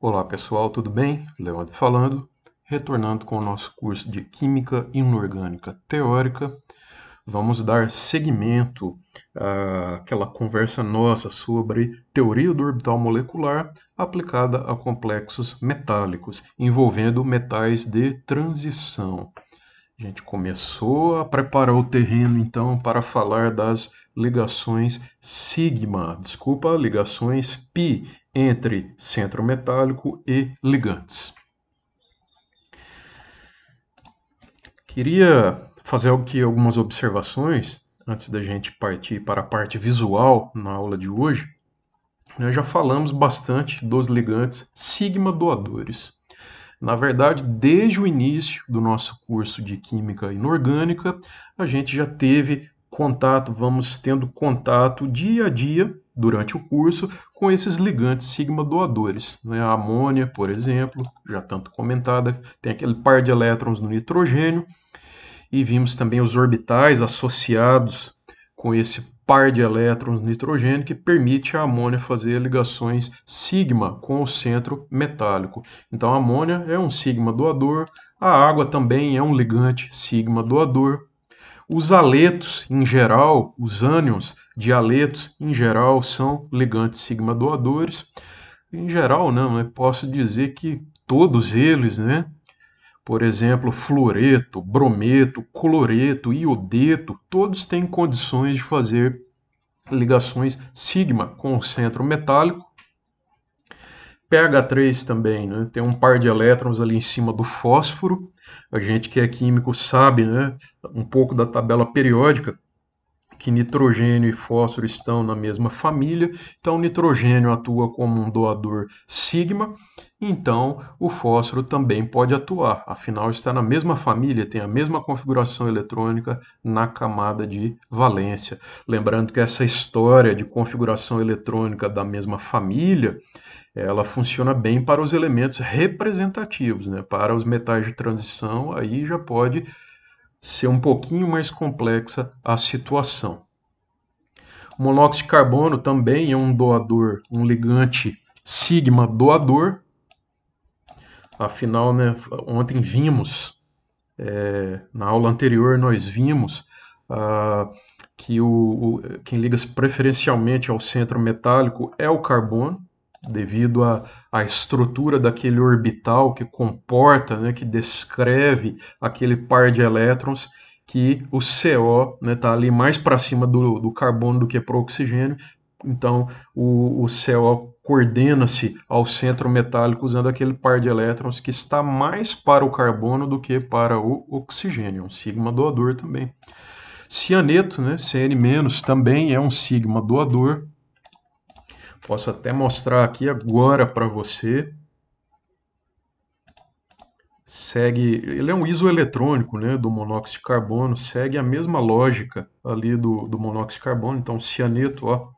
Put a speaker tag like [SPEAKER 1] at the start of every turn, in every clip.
[SPEAKER 1] Olá pessoal, tudo bem? Leandro falando, retornando com o nosso curso de Química Inorgânica Teórica. Vamos dar seguimento àquela conversa nossa sobre teoria do orbital molecular aplicada a complexos metálicos, envolvendo metais de transição. A gente começou a preparar o terreno então para falar das ligações sigma, desculpa, ligações pi entre centro metálico e ligantes. Queria fazer aqui algumas observações antes da gente partir para a parte visual na aula de hoje. Nós já falamos bastante dos ligantes sigma doadores. Na verdade, desde o início do nosso curso de Química Inorgânica, a gente já teve contato, vamos tendo contato dia a dia durante o curso com esses ligantes sigma doadores. Né? A amônia, por exemplo, já tanto comentada, tem aquele par de elétrons no nitrogênio, e vimos também os orbitais associados com esse par de elétrons no nitrogênio que permite a amônia fazer ligações sigma com o centro metálico. Então a amônia é um sigma doador, a água também é um ligante sigma doador, os aletos, em geral, os ânions de aletos, em geral, são ligantes sigma doadores. Em geral, não, né? posso dizer que todos eles, né? por exemplo, fluoreto, brometo, cloreto, iodeto, todos têm condições de fazer ligações sigma com o centro metálico pH3 também, né? Tem um par de elétrons ali em cima do fósforo. A gente que é químico sabe, né, um pouco da tabela periódica que nitrogênio e fósforo estão na mesma família. Então, nitrogênio atua como um doador sigma, então o fósforo também pode atuar. Afinal, está na mesma família, tem a mesma configuração eletrônica na camada de valência. Lembrando que essa história de configuração eletrônica da mesma família ela funciona bem para os elementos representativos, né? Para os metais de transição, aí já pode ser um pouquinho mais complexa a situação. O monóxido de carbono também é um doador, um ligante sigma doador. Afinal, né, ontem vimos, é, na aula anterior nós vimos ah, que o, o, quem liga preferencialmente ao centro metálico é o carbono, devido à estrutura daquele orbital que comporta, né, que descreve aquele par de elétrons que o CO está né, tá ali mais para cima do, do, carbono do que para o oxigênio. Então, o, o CO coordena-se ao centro metálico usando aquele par de elétrons que está mais para o carbono do que para o oxigênio, um sigma doador também. Cianeto, né, CN- também é um sigma doador, Posso até mostrar aqui agora para você. Segue, ele é um isoeletrônico né, do monóxido de carbono, segue a mesma lógica ali do, do monóxido de carbono, então cianeto, ó.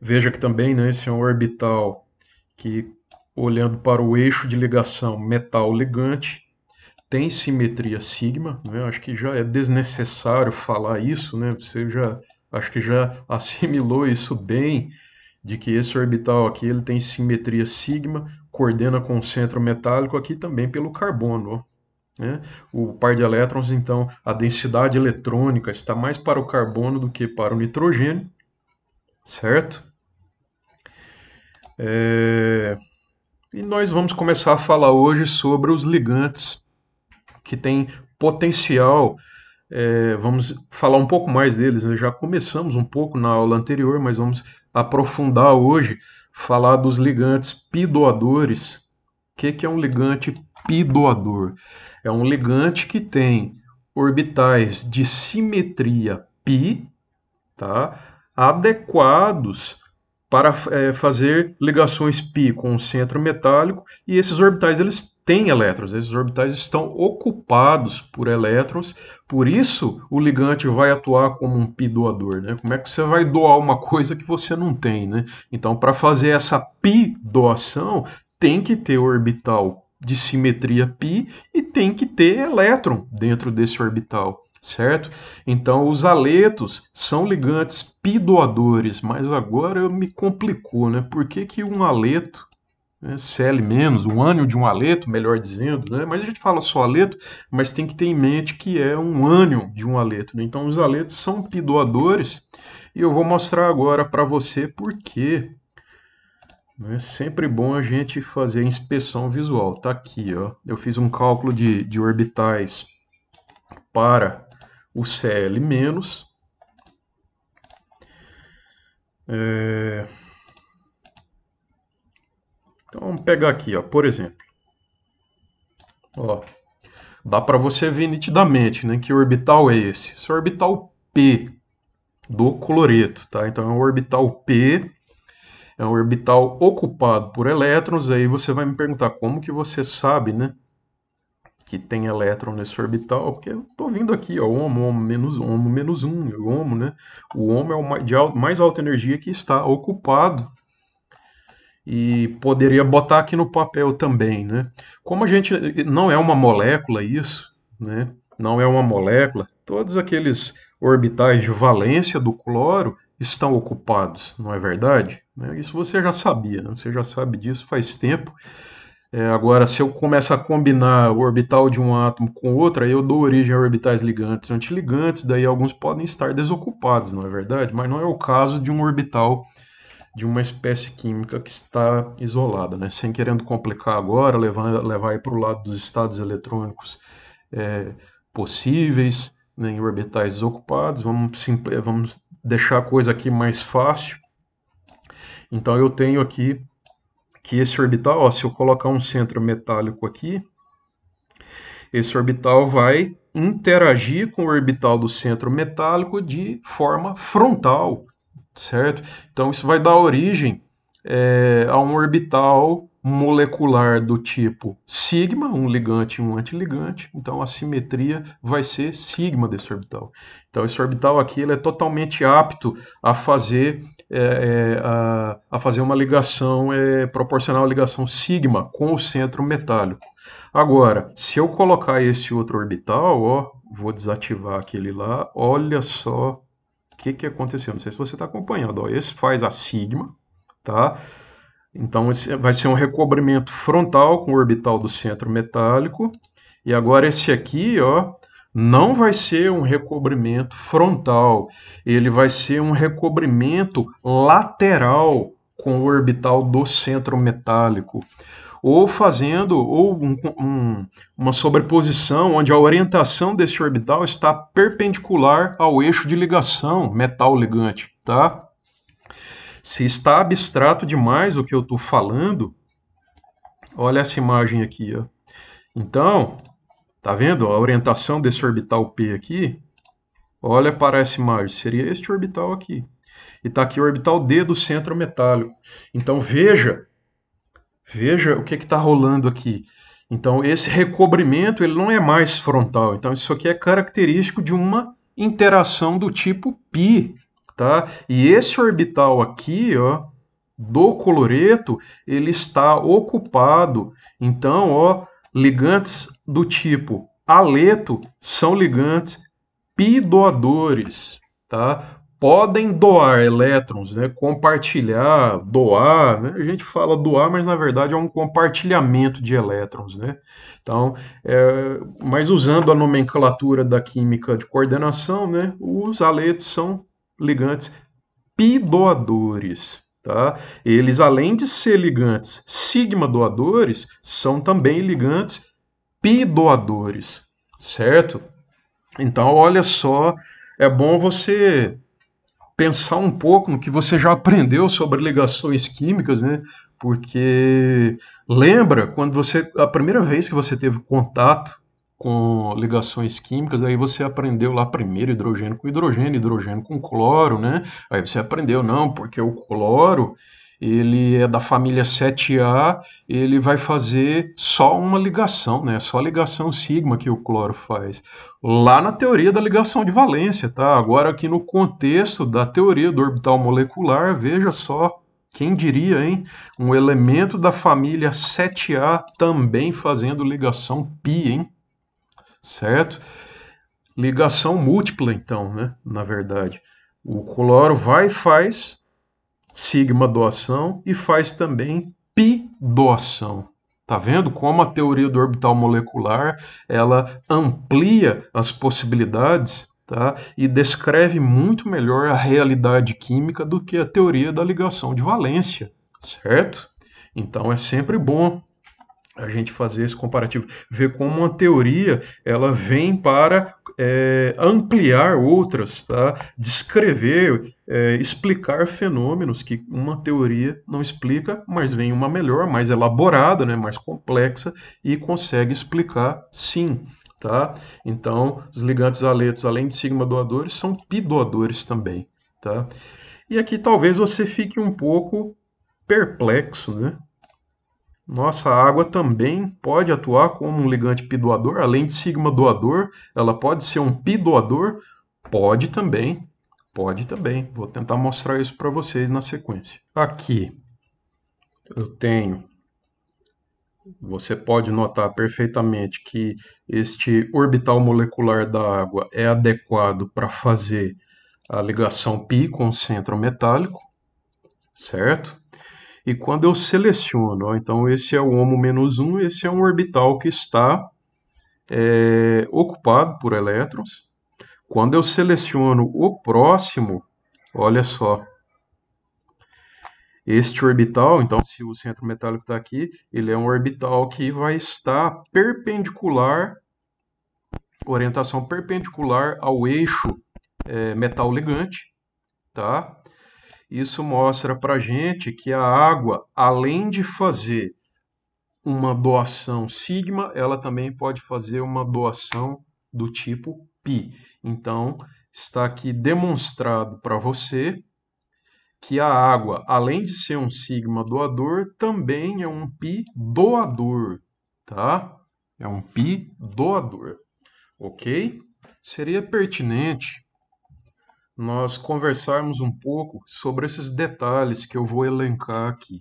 [SPEAKER 1] Veja que também né, esse é um orbital que, olhando para o eixo de ligação metal ligante, tem simetria sigma, né? acho que já é desnecessário falar isso, né? você já acho que já assimilou isso bem de que esse orbital aqui ele tem simetria sigma, coordena com o centro metálico aqui também pelo carbono. Né? O par de elétrons, então, a densidade eletrônica está mais para o carbono do que para o nitrogênio, certo? É... E nós vamos começar a falar hoje sobre os ligantes que têm potencial. É... vamos falar um pouco mais deles. Né? Já começamos um pouco na aula anterior, mas vamos aprofundar hoje, falar dos ligantes pidoadores. O que, que é um ligante pidoador? É um ligante que tem orbitais de simetria π, tá? adequados para é, fazer ligações π com o centro metálico e esses orbitais eles têm elétrons, esses orbitais estão ocupados por elétrons, por isso o ligante vai atuar como um pi doador, né? Como é que você vai doar uma coisa que você não tem, né? Então, para fazer essa pi doação, tem que ter orbital de simetria π e tem que ter elétron dentro desse orbital certo? Então, os aletos são ligantes pidoadores, mas agora me complicou, né? Por que, que um aleto, né, Cl-, é um ânion de um aleto, melhor dizendo, né? Mas a gente fala só aleto, mas tem que ter em mente que é um ânion de um aleto, né? Então, os aletos são pidoadores e eu vou mostrar agora para você por quê. É sempre bom a gente fazer a inspeção visual. Tá aqui, ó. Eu fiz um cálculo de, de orbitais para o CL menos. É... Então vamos pegar aqui, ó, por exemplo. Ó, dá para você ver nitidamente né, que orbital é esse. Esse é o orbital P do cloreto. Tá? Então é um orbital P, é um orbital ocupado por elétrons. Aí você vai me perguntar como que você sabe né, que tem elétron nesse orbital, porque eu estou vindo aqui, ó, homo, homo, menos homo, menos um, homo, né? O homo é o de alto, mais alta energia que está ocupado. E poderia botar aqui no papel também, né? Como a gente não é uma molécula isso, né? Não é uma molécula. Todos aqueles orbitais de valência do cloro estão ocupados, não é verdade? Isso você já sabia, né? você já sabe disso faz tempo. É, agora, se eu começar a combinar o orbital de um átomo com outro, aí eu dou origem a orbitais ligantes antiligantes, daí alguns podem estar desocupados, não é verdade? Mas não é o caso de um orbital de uma espécie química que está isolada. Né? Sem querendo complicar agora, levar, levar para o lado dos estados eletrônicos é, possíveis, né, em orbitais desocupados, vamos, vamos deixar a coisa aqui mais fácil. Então eu tenho aqui que esse orbital, ó, se eu colocar um centro metálico aqui, esse orbital vai interagir com o orbital do centro metálico de forma frontal, certo? Então isso vai dar origem é, a um orbital molecular do tipo sigma, um ligante e um antiligante, então a simetria vai ser sigma desse orbital. Então esse orbital aqui ele é totalmente apto a fazer é, é, a, a, fazer uma ligação é, proporcional à ligação sigma com o centro metálico. Agora, se eu colocar esse outro orbital, ó, vou desativar aquele lá, olha só o que, que aconteceu. Não sei se você está acompanhando. Ó, esse faz a sigma, tá? Então, esse é, vai ser um recobrimento frontal com o orbital do centro metálico. E agora esse aqui, ó, não vai ser um recobrimento frontal, ele vai ser um recobrimento lateral com o orbital do centro metálico, ou fazendo ou um, um, uma sobreposição onde a orientação desse orbital está perpendicular ao eixo de ligação metal-ligante, tá? Se está abstrato demais o que eu estou falando, olha essa imagem aqui. Ó. Então, tá vendo a orientação desse orbital P aqui? Olha para essa imagem, seria este orbital aqui. E está aqui o orbital D do centro metálico. Então veja, veja o que está rolando aqui. Então esse recobrimento ele não é mais frontal. Então isso aqui é característico de uma interação do tipo pi, tá? E esse orbital aqui, ó, do coloreto, ele está ocupado. Então, ó, ligantes do tipo aleto são ligantes pidoadores, tá? Podem doar elétrons, né? Compartilhar, doar, né? A gente fala doar, mas na verdade é um compartilhamento de elétrons, né? Então, é, mas usando a nomenclatura da química de coordenação, né? Os aletos são ligantes pi doadores, Tá? Eles, além de ser ligantes sigma doadores, são também ligantes pi doadores, certo? Então, olha só, é bom você pensar um pouco no que você já aprendeu sobre ligações químicas, né? Porque lembra quando você a primeira vez que você teve contato com ligações químicas, aí você aprendeu lá primeiro hidrogênio com hidrogênio, hidrogênio com cloro, né? Aí você aprendeu, não, porque o cloro, ele é da família 7A, ele vai fazer só uma ligação, né? Só a ligação sigma que o cloro faz. Lá na teoria da ligação de valência, tá? Agora aqui no contexto da teoria do orbital molecular, veja só quem diria, hein? Um elemento da família 7A também fazendo ligação pi, hein? certo? Ligação múltipla, então, né? Na verdade, o cloro vai e faz sigma doação e faz também pi doação. Tá vendo como a teoria do orbital molecular ela amplia as possibilidades tá? e descreve muito melhor a realidade química do que a teoria da ligação de valência, certo? Então é sempre bom a gente fazer esse comparativo, ver como uma teoria ela vem para é, ampliar outras, tá? descrever, é, explicar fenômenos que uma teoria não explica, mas vem uma melhor, mais elaborada, né? mais complexa e consegue explicar sim. Tá? Então, os ligantes aletos, além de sigma doadores, são pi doadores também. Tá? E aqui talvez você fique um pouco perplexo, né? Nossa, a água também pode atuar como um ligante pidoador, além de sigma doador, ela pode ser um pidoador? Pode também, pode também. Vou tentar mostrar isso para vocês na sequência. Aqui eu tenho você pode notar perfeitamente que este orbital molecular da água é adequado para fazer a ligação pi com o centro metálico, certo? E quando eu seleciono, ó, então esse é o homo menos 1, esse é um orbital que está é, ocupado por elétrons. Quando eu seleciono o próximo, olha só, este orbital, então se o centro metálico está aqui, ele é um orbital que vai estar perpendicular, orientação perpendicular ao eixo é, metal ligante, tá? Isso mostra para gente que a água, além de fazer uma doação sigma, ela também pode fazer uma doação do tipo pi. Então, está aqui demonstrado para você que a água, além de ser um sigma doador, também é um pi doador, tá? É um pi doador, ok? Seria pertinente nós conversarmos um pouco sobre esses detalhes que eu vou elencar aqui.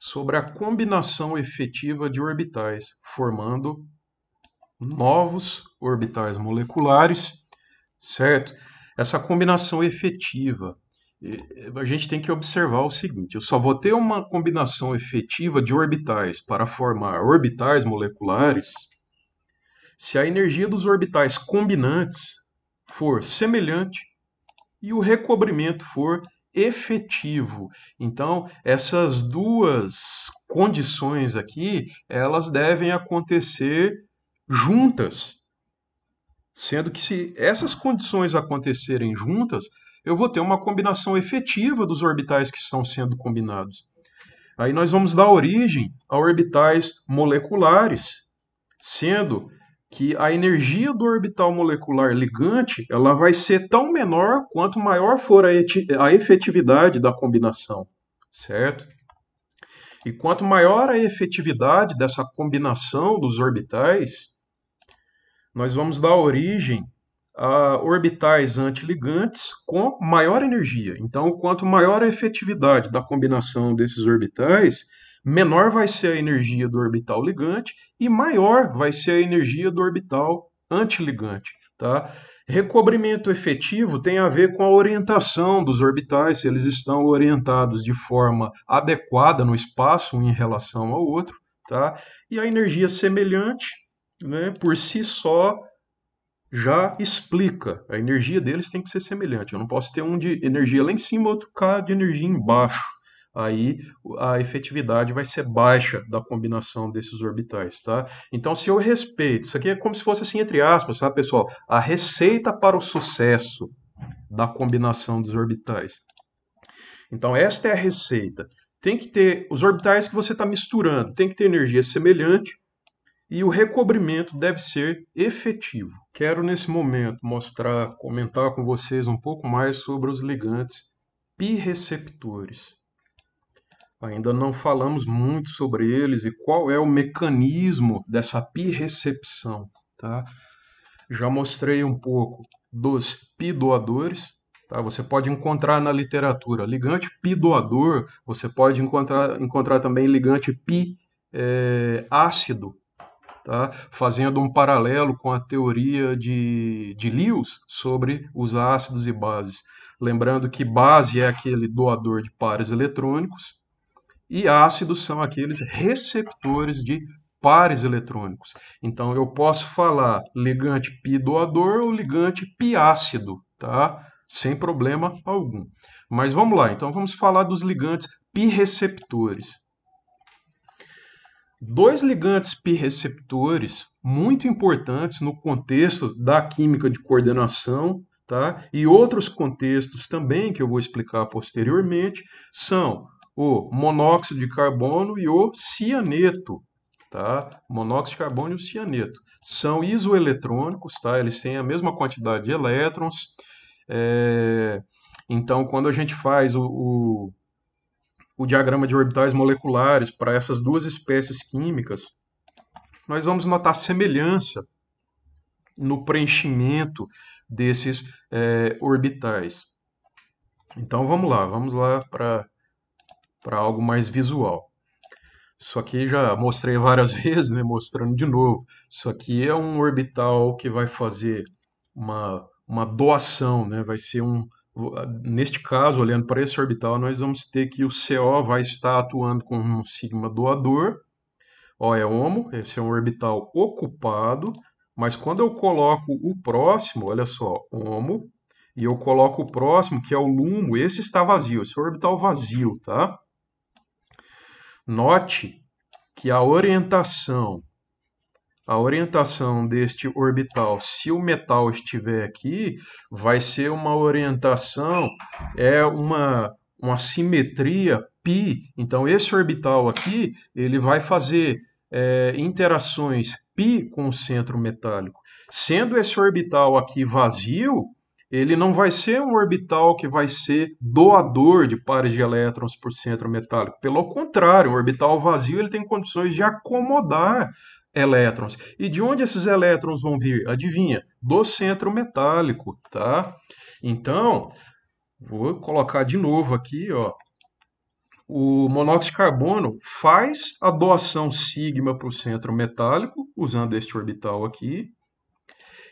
[SPEAKER 1] Sobre a combinação efetiva de orbitais, formando novos orbitais moleculares, certo? Essa combinação efetiva. A gente tem que observar o seguinte: eu só vou ter uma combinação efetiva de orbitais para formar orbitais moleculares se a energia dos orbitais combinantes for semelhante e o recobrimento for efetivo. Então, essas duas condições aqui, elas devem acontecer juntas. Sendo que se essas condições acontecerem juntas, eu vou ter uma combinação efetiva dos orbitais que estão sendo combinados. Aí nós vamos dar origem a orbitais moleculares, sendo que a energia do orbital molecular ligante ela vai ser tão menor quanto maior for a, a efetividade da combinação, certo? E quanto maior a efetividade dessa combinação dos orbitais, nós vamos dar origem a orbitais antiligantes com maior energia. Então, quanto maior a efetividade da combinação desses orbitais, menor vai ser a energia do orbital ligante e maior vai ser a energia do orbital antiligante. Tá? Recobrimento efetivo tem a ver com a orientação dos orbitais, se eles estão orientados de forma adequada no espaço um em relação ao outro. Tá? E a energia semelhante, né, por si só, já explica. A energia deles tem que ser semelhante. Eu não posso ter um de energia lá em cima, outro K de energia embaixo aí a efetividade vai ser baixa da combinação desses orbitais, tá? Então, se eu respeito, isso aqui é como se fosse assim, entre aspas, tá, pessoal? A receita para o sucesso da combinação dos orbitais. Então, esta é a receita. Tem que ter os orbitais que você está misturando, tem que ter energia semelhante e o recobrimento deve ser efetivo. Quero, nesse momento, mostrar, comentar com vocês um pouco mais sobre os ligantes pi-receptores. Ainda não falamos muito sobre eles e qual é o mecanismo dessa pirrecepção, tá? Já mostrei um pouco dos pidoadores, tá? Você pode encontrar na literatura ligante pidoador, você pode encontrar, encontrar também ligante pi é, ácido, tá? Fazendo um paralelo com a teoria de, de Lewis sobre os ácidos e bases. Lembrando que base é aquele doador de pares eletrônicos, e ácidos são aqueles receptores de pares eletrônicos. Então, eu posso falar ligante pi doador ou ligante pi ácido, tá? Sem problema algum. Mas vamos lá, então vamos falar dos ligantes pi receptores. Dois ligantes pi receptores muito importantes no contexto da química de coordenação, tá? E outros contextos também que eu vou explicar posteriormente são o monóxido de carbono e o cianeto. Tá? Monóxido de carbono e o cianeto. São isoeletrônicos, tá? eles têm a mesma quantidade de elétrons. É... Então, quando a gente faz o, o, o diagrama de orbitais moleculares para essas duas espécies químicas, nós vamos notar semelhança no preenchimento desses é, orbitais. Então vamos lá, vamos lá para para algo mais visual. Isso aqui já mostrei várias vezes, né? mostrando de novo. Isso aqui é um orbital que vai fazer uma, uma doação, né? vai ser um. Neste caso, olhando para esse orbital, nós vamos ter que o CO vai estar atuando como um sigma doador. Ó, é homo, esse é um orbital ocupado, mas quando eu coloco o próximo, olha só, homo, e eu coloco o próximo, que é o lumo, esse está vazio, esse é o orbital vazio, tá? Note que a orientação a orientação deste orbital, se o metal estiver aqui, vai ser uma orientação, é uma, uma simetria π. Então, esse orbital aqui, ele vai fazer é, interações π com o centro metálico. Sendo esse orbital aqui vazio, ele não vai ser um orbital que vai ser doador de pares de elétrons por centro metálico. Pelo contrário, um orbital vazio ele tem condições de acomodar elétrons. E de onde esses elétrons vão vir? Adivinha? Do centro metálico, tá? Então, vou colocar de novo aqui, ó. O monóxido de carbono faz a doação sigma para o centro metálico, usando este orbital aqui.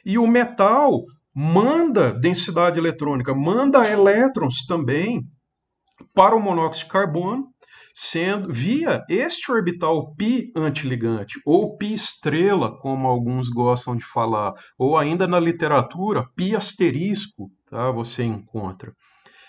[SPEAKER 1] E o metal manda densidade eletrônica, manda elétrons também para o monóxido de carbono, sendo via este orbital pi antiligante, ou pi estrela, como alguns gostam de falar, ou ainda na literatura, pi asterisco, tá? Você encontra.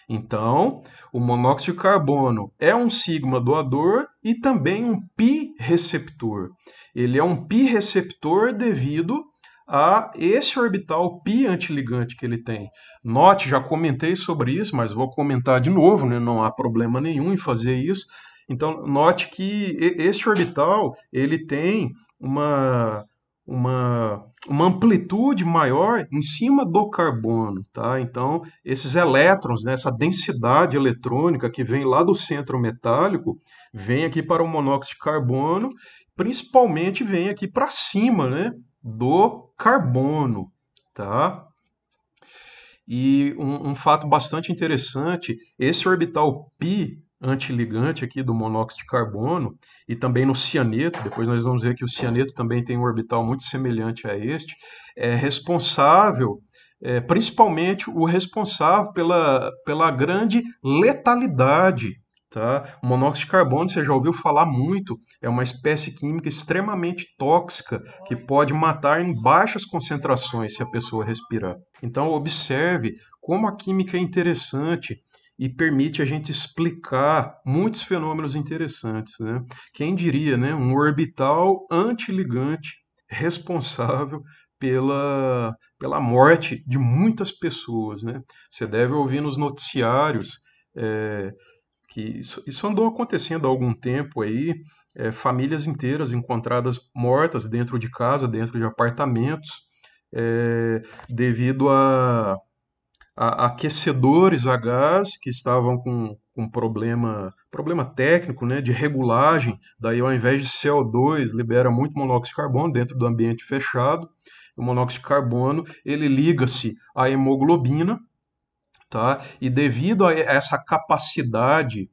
[SPEAKER 1] Então, o monóxido de carbono é um sigma doador e também um pi receptor. Ele é um pi receptor devido a esse orbital pi antiligante que ele tem. Note, já comentei sobre isso, mas vou comentar de novo, né? não há problema nenhum em fazer isso. Então, note que esse orbital ele tem uma, uma, uma amplitude maior em cima do carbono. Tá? Então, esses elétrons, né, essa densidade eletrônica que vem lá do centro metálico, vem aqui para o monóxido de carbono, principalmente vem aqui para cima, né? do carbono, tá? E um, um fato bastante interessante, esse orbital π antiligante aqui do monóxido de carbono e também no cianeto, depois nós vamos ver que o cianeto também tem um orbital muito semelhante a este, é responsável, é, principalmente o responsável pela, pela grande letalidade Tá? O monóxido de carbono, você já ouviu falar muito, é uma espécie química extremamente tóxica que pode matar em baixas concentrações se a pessoa respirar. Então, observe como a química é interessante e permite a gente explicar muitos fenômenos interessantes. Né? Quem diria, né? Um orbital antiligante responsável pela, pela morte de muitas pessoas. Né? Você deve ouvir nos noticiários. É, que isso, isso andou acontecendo há algum tempo aí, é, famílias inteiras encontradas mortas dentro de casa, dentro de apartamentos, é, devido a, a, aquecedores a gás que estavam com, com problema, problema técnico né, de regulagem, daí ao invés de CO2 libera muito monóxido de carbono dentro do ambiente fechado, o monóxido de carbono ele liga-se à hemoglobina, Tá? E devido a essa capacidade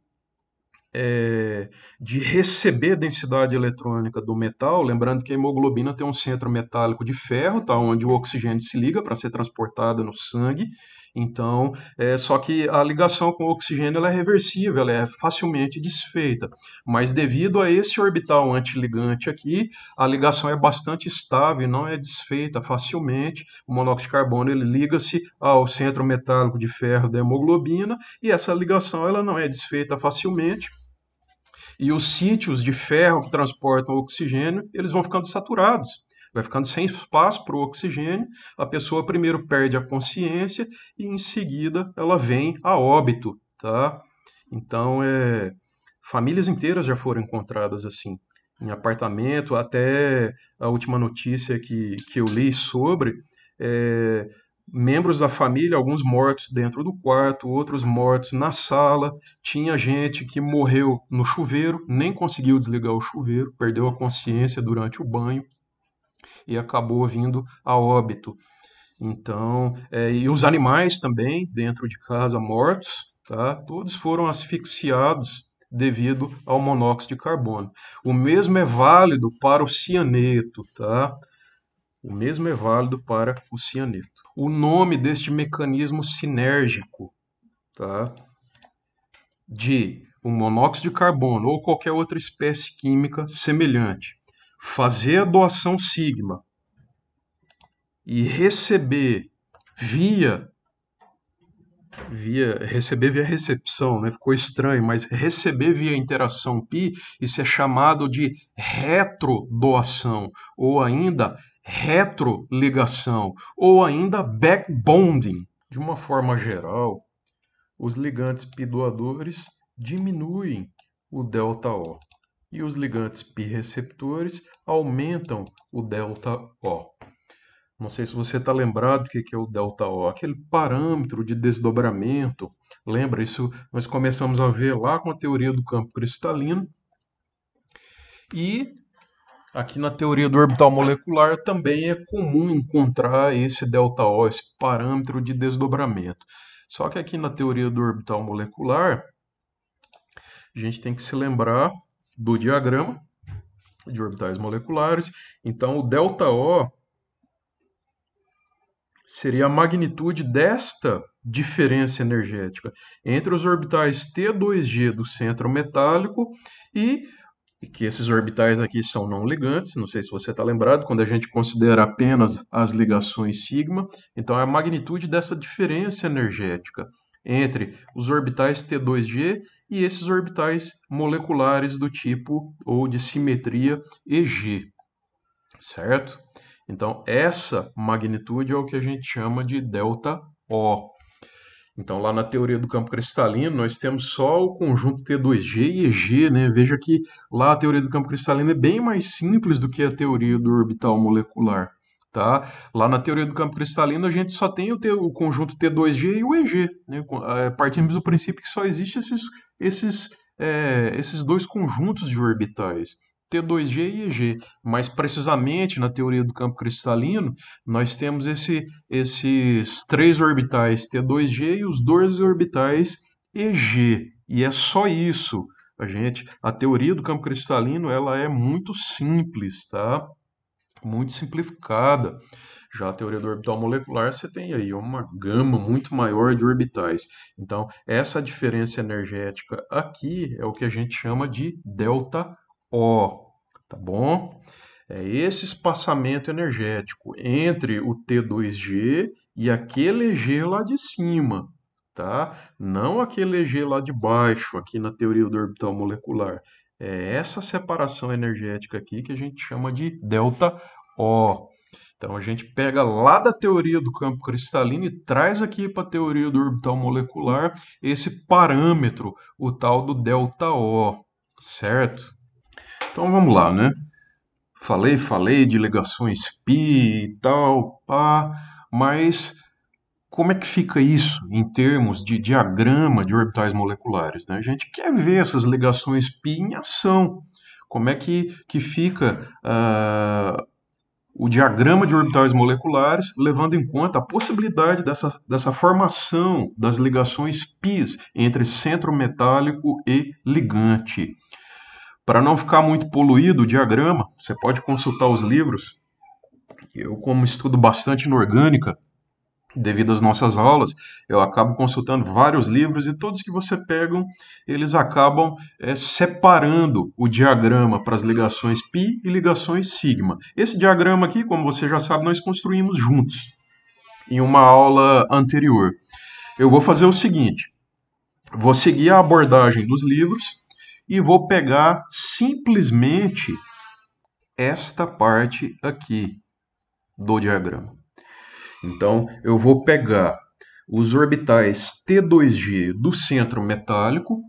[SPEAKER 1] é, de receber densidade eletrônica do metal, lembrando que a hemoglobina tem um centro metálico de ferro, tá, onde o oxigênio se liga para ser transportado no sangue, então, é, só que a ligação com o oxigênio ela é reversível, ela é facilmente desfeita. Mas devido a esse orbital antiligante aqui, a ligação é bastante estável, não é desfeita facilmente. O monóxido de carbono liga-se ao centro metálico de ferro da hemoglobina e essa ligação ela não é desfeita facilmente e os sítios de ferro que transportam oxigênio, eles vão ficando saturados vai ficando sem espaço para o oxigênio, a pessoa primeiro perde a consciência e em seguida ela vem a óbito, tá? Então, é, famílias inteiras já foram encontradas assim, em apartamento, até a última notícia que, que eu li sobre, é, membros da família, alguns mortos dentro do quarto, outros mortos na sala. Tinha gente que morreu no chuveiro, nem conseguiu desligar o chuveiro, perdeu a consciência durante o banho e acabou vindo a óbito. Então, é, e os animais também, dentro de casa, mortos, tá? todos foram asfixiados devido ao monóxido de carbono. O mesmo é válido para o cianeto, tá? O mesmo é válido para o cianeto. O nome deste mecanismo sinérgico, tá? De um monóxido de carbono ou qualquer outra espécie química semelhante fazer a doação sigma e receber via via receber via recepção, né? Ficou estranho, mas receber via interação pi, isso é chamado de retrodoação ou ainda retroligação ou ainda backbonding. De uma forma geral, os ligantes pi doadores diminuem o delta O e os ligantes pi-receptores aumentam o ΔO. Não sei se você está lembrado do que é o ΔO, aquele parâmetro de desdobramento. Lembra, isso nós começamos a ver lá com a teoria do campo cristalino. E Aqui na teoria do orbital molecular também é comum encontrar esse ΔO, esse parâmetro de desdobramento. Só que aqui na teoria do orbital molecular, a gente tem que se lembrar do diagrama de orbitais moleculares. Então, o delta O seria a magnitude desta diferença energética entre os orbitais T2G do centro metálico e que esses orbitais aqui são não ligantes, não sei se você está lembrado, quando a gente considera apenas as ligações sigma, então é a magnitude dessa diferença energética entre os orbitais T2G e esses orbitais moleculares do tipo ou de simetria EG, certo? Então, essa magnitude é o que a gente chama de delta O. Então, lá na teoria do campo cristalino, nós temos só o conjunto T2G e EG, né? Veja que lá a teoria do campo cristalino é bem mais simples do que a teoria do orbital molecular. Tá? Lá na teoria do campo cristalino, a gente só tem o, o conjunto T2G e o EG. Né? É, partimos do princípio que só existem esses, esses, é, esses dois conjuntos de orbitais. T2G e EG. mas precisamente, na teoria do campo cristalino, nós temos esse, esses três orbitais T2G e os dois orbitais EG. E é só isso. A gente, a teoria do campo cristalino, ela é muito simples, tá? muito simplificada. Já a teoria do orbital molecular, você tem aí uma gama muito maior de orbitais. Então, essa diferença energética aqui é o que a gente chama de delta O, tá bom? É esse espaçamento energético entre o T2G e aquele G lá de cima, tá? Não aquele G lá de baixo, aqui na teoria do orbital molecular. É essa separação energética aqui que a gente chama de delta O. Então a gente pega lá da teoria do campo cristalino e traz aqui para a teoria do orbital molecular esse parâmetro, o tal do delta O, certo? Então vamos lá, né? Falei, falei de ligações pi e tal, pá, mas como é que fica isso em termos de diagrama de orbitais moleculares? Né? A gente quer ver essas ligações pi em ação. Como é que, que fica uh, o diagrama de orbitais moleculares, levando em conta a possibilidade dessa, dessa formação das ligações pis entre centro metálico e ligante. Para não ficar muito poluído o diagrama, você pode consultar os livros. Eu, como estudo bastante inorgânica, devido às nossas aulas, eu acabo consultando vários livros e todos que você pega, eles acabam é, separando o diagrama para as ligações π e ligações sigma. Esse diagrama aqui, como você já sabe, nós construímos juntos em uma aula anterior. Eu vou fazer o seguinte, vou seguir a abordagem dos livros e vou pegar simplesmente esta parte aqui do diagrama. Então, eu vou pegar os orbitais T2G do centro metálico,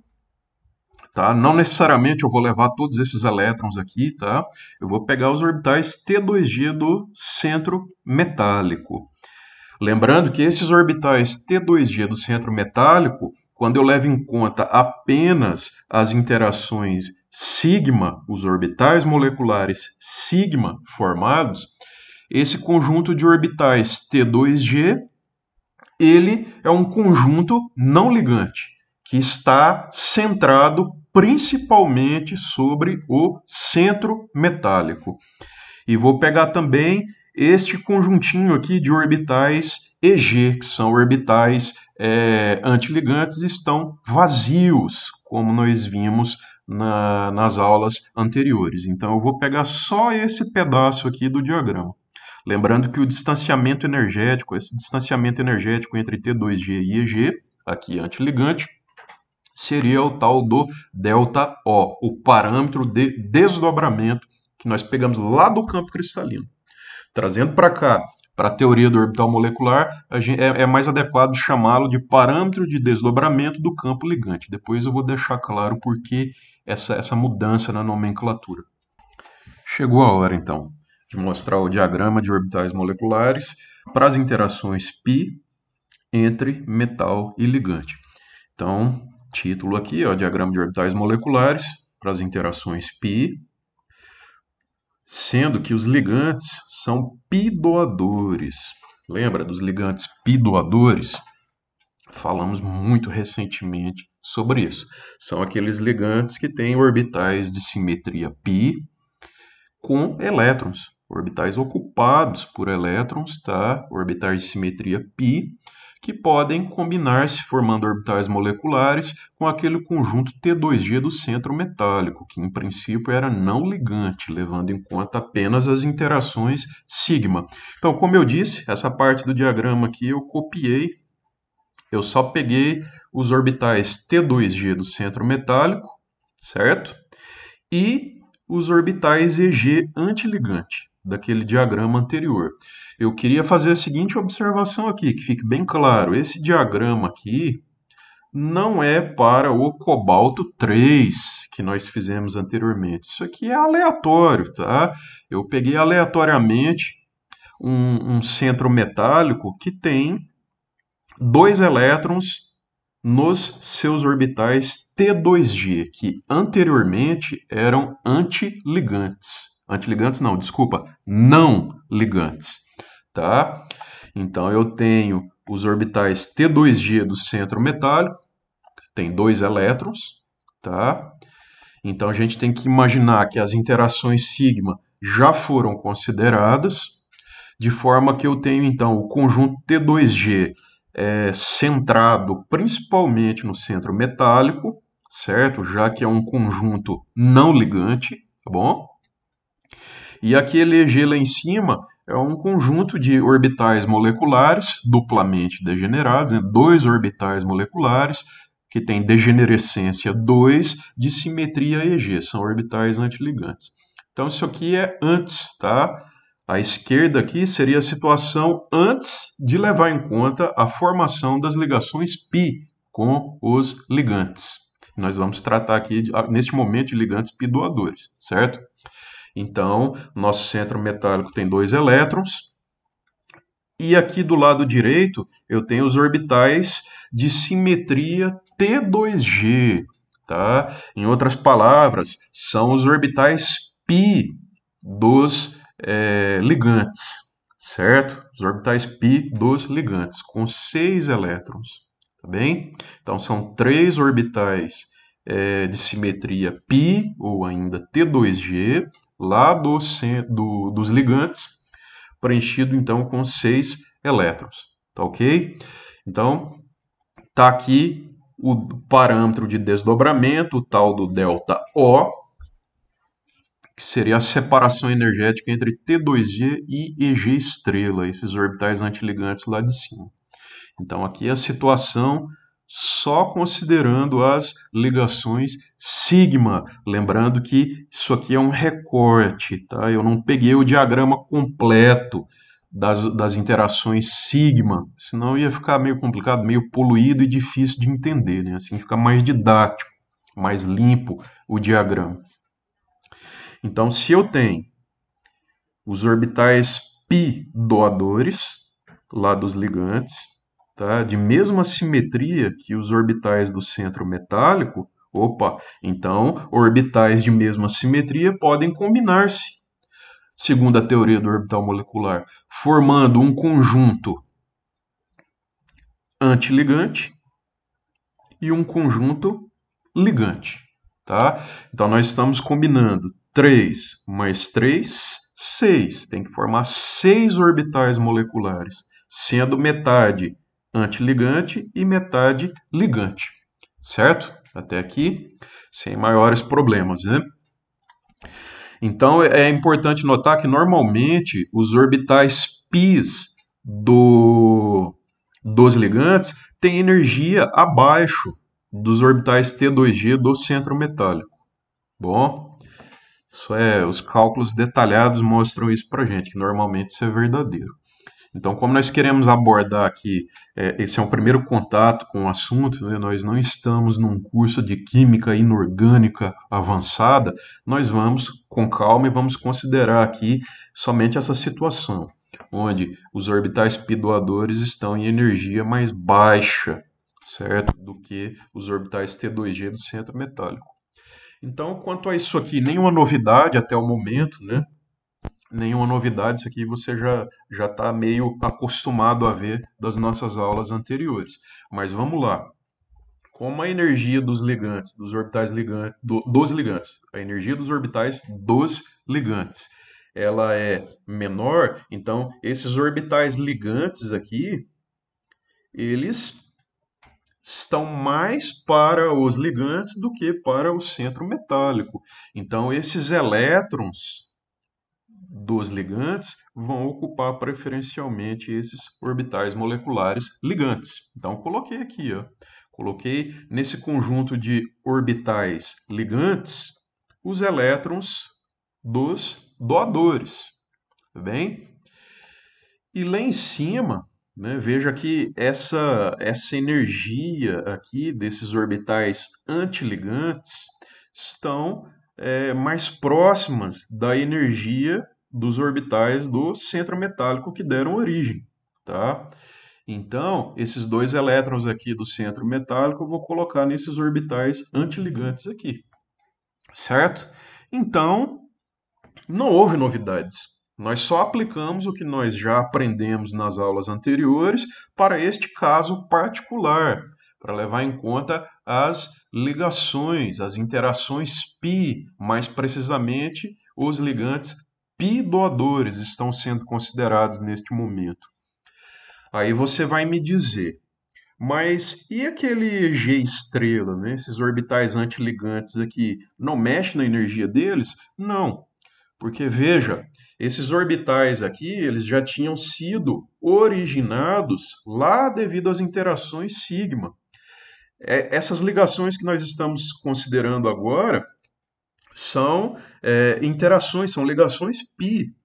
[SPEAKER 1] tá? Não necessariamente eu vou levar todos esses elétrons aqui, tá? Eu vou pegar os orbitais T2G do centro metálico. Lembrando que esses orbitais T2G do centro metálico, quando eu levo em conta apenas as interações sigma, os orbitais moleculares sigma formados, esse conjunto de orbitais T2G, ele é um conjunto não ligante, que está centrado principalmente sobre o centro metálico. E vou pegar também este conjuntinho aqui de orbitais EG, que são orbitais é, antiligantes, estão vazios, como nós vimos na, nas aulas anteriores. Então, eu vou pegar só esse pedaço aqui do diagrama. Lembrando que o distanciamento energético, esse distanciamento energético entre T2G e EG, aqui antiligante, seria o tal do delta O, o parâmetro de desdobramento que nós pegamos lá do campo cristalino. Trazendo para cá, para a teoria do orbital molecular, gente, é, é, mais adequado chamá-lo de parâmetro de desdobramento do campo ligante. Depois eu vou deixar claro por que essa, essa mudança na nomenclatura. Chegou a hora, então de mostrar o diagrama de orbitais moleculares para as interações pi entre metal e ligante. Então, título aqui, ó, diagrama de orbitais moleculares para as interações pi, sendo que os ligantes são pi doadores. Lembra dos ligantes pi doadores? Falamos muito recentemente sobre isso. São aqueles ligantes que têm orbitais de simetria π com elétrons orbitais ocupados por elétrons, tá? orbitais de simetria π, que podem combinar-se formando orbitais moleculares com aquele conjunto T2G do centro metálico, que em princípio era não ligante, levando em conta apenas as interações sigma. Então, como eu disse, essa parte do diagrama aqui eu copiei, eu só peguei os orbitais T2G do centro metálico, certo? E os orbitais EG antiligante daquele diagrama anterior. Eu queria fazer a seguinte observação aqui, que fique bem claro. Esse diagrama aqui não é para o cobalto 3 que nós fizemos anteriormente. Isso aqui é aleatório, tá? Eu peguei aleatoriamente um, um centro metálico que tem dois elétrons nos seus orbitais T2G, que anteriormente eram antiligantes. Antiligantes não, desculpa, não ligantes, tá? Então eu tenho os orbitais T2G do centro metálico, tem dois elétrons, tá? Então a gente tem que imaginar que as interações sigma já foram consideradas, de forma que eu tenho então o conjunto T2G é, centrado principalmente no centro metálico, certo? Já que é um conjunto não ligante, tá bom? E aquele EG lá em cima é um conjunto de orbitais moleculares duplamente degenerados, né? dois orbitais moleculares que têm degenerescência 2 de simetria EG, são orbitais antiligantes. Então isso aqui é antes, tá? A esquerda aqui seria a situação antes de levar em conta a formação das ligações pi com os ligantes. Nós vamos tratar aqui, neste momento, de ligantes pi doadores, certo? Então, nosso centro metálico tem dois elétrons. E aqui do lado direito, eu tenho os orbitais de simetria T2G, tá? Em outras palavras, são os orbitais π dos é, ligantes, certo? Os orbitais π dos ligantes, com seis elétrons, tá bem? Então, são três orbitais é, de simetria π, ou ainda T2G, lá do, do, dos ligantes, preenchido então com seis elétrons, tá ok? Então, tá aqui o parâmetro de desdobramento, o tal do delta O, que seria a separação energética entre T2G e EG estrela, esses orbitais antiligantes lá de cima. Então, aqui é a situação só considerando as ligações sigma. Lembrando que isso aqui é um recorte, tá? Eu não peguei o diagrama completo das, das interações sigma, senão ia ficar meio complicado, meio poluído e difícil de entender, né? Assim fica mais didático, mais limpo o diagrama. Então, se eu tenho os orbitais pi doadores lá dos ligantes, tá? de mesma simetria que os orbitais do centro metálico, opa, então orbitais de mesma simetria podem combinar-se, segundo a teoria do orbital molecular, formando um conjunto antiligante e um conjunto ligante. Tá? Então nós estamos combinando 3 mais 3, 6. Tem que formar seis orbitais moleculares, sendo metade antiligante e metade ligante. Certo? Até aqui, sem maiores problemas, né? Então é importante notar que normalmente os orbitais πs do, dos ligantes têm energia abaixo dos orbitais T2G do centro metálico. Bom, isso é, os cálculos detalhados mostram isso para gente, que normalmente isso é verdadeiro. Então, como nós queremos abordar aqui, é, esse é o primeiro contato com o assunto, né? nós não estamos num curso de química inorgânica avançada, nós vamos com calma e vamos considerar aqui somente essa situação, onde os orbitais p doadores estão em energia mais baixa, certo? Do que os orbitais T2G do centro metálico. Então, quanto a isso aqui, nenhuma novidade até o momento, né? nenhuma novidade, isso aqui você já já está meio acostumado a ver das nossas aulas anteriores. Mas vamos lá. Como a energia dos ligantes, dos orbitais ligantes, do, dos ligantes, a energia dos orbitais dos ligantes, ela é menor, então esses orbitais ligantes aqui, eles estão mais para os ligantes do que para o centro metálico. Então esses elétrons dos ligantes vão ocupar preferencialmente esses orbitais moleculares ligantes. Então, coloquei aqui, ó, coloquei nesse conjunto de orbitais ligantes os elétrons dos doadores, tá bem? E lá em cima, né, veja que essa, essa energia aqui desses orbitais antiligantes estão é, mais próximas da energia dos orbitais do centro metálico que deram origem, tá? Então, esses dois elétrons aqui do centro metálico eu vou colocar nesses orbitais antiligantes aqui, certo? Então, não houve novidades. Nós só aplicamos o que nós já aprendemos nas aulas anteriores para este caso particular, para levar em conta as ligações, as interações pi, mais precisamente os ligantes pi doadores estão sendo considerados neste momento. Aí você vai me dizer, mas e aquele G estrela, né? esses orbitais antiligantes aqui, não mexe na energia deles? Não, porque veja, esses orbitais aqui, eles já tinham sido originados lá devido às interações sigma. É, essas ligações que nós estamos considerando agora, são é, interações, são ligações pi.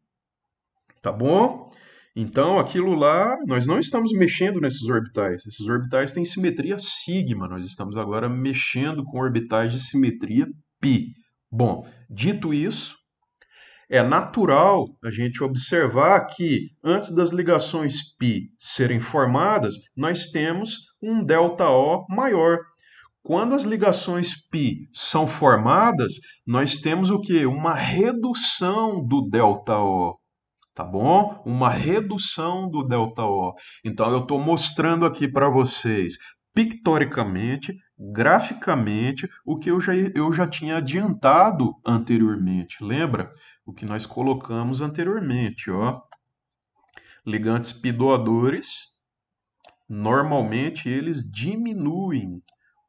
[SPEAKER 1] Tá bom? Então, aquilo lá, nós não estamos mexendo nesses orbitais. Esses orbitais têm simetria sigma. Nós estamos agora mexendo com orbitais de simetria π. Bom, dito isso, é natural a gente observar que antes das ligações π serem formadas, nós temos um ΔO maior. Quando as ligações pi são formadas, nós temos o que? Uma redução do ΔO tá bom? Uma redução do delta O. Então, eu estou mostrando aqui para vocês, pictoricamente, graficamente, o que eu já, eu já tinha adiantado anteriormente, lembra? O que nós colocamos anteriormente, ó. Ligantes doadores, normalmente eles diminuem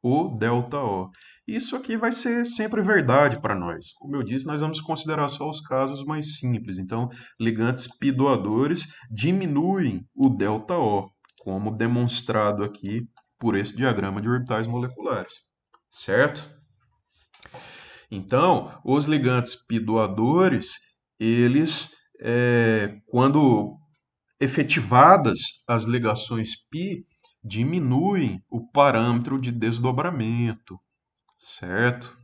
[SPEAKER 1] o delta O. Isso aqui vai ser sempre verdade para nós. Como eu disse, nós vamos considerar só os casos mais simples. Então, ligantes pidoadores diminuem o delta O, como demonstrado aqui por esse diagrama de orbitais moleculares. Certo? Então, os ligantes pidoadores, eles, é, quando efetivadas as ligações pi, diminui o parâmetro de desdobramento, certo?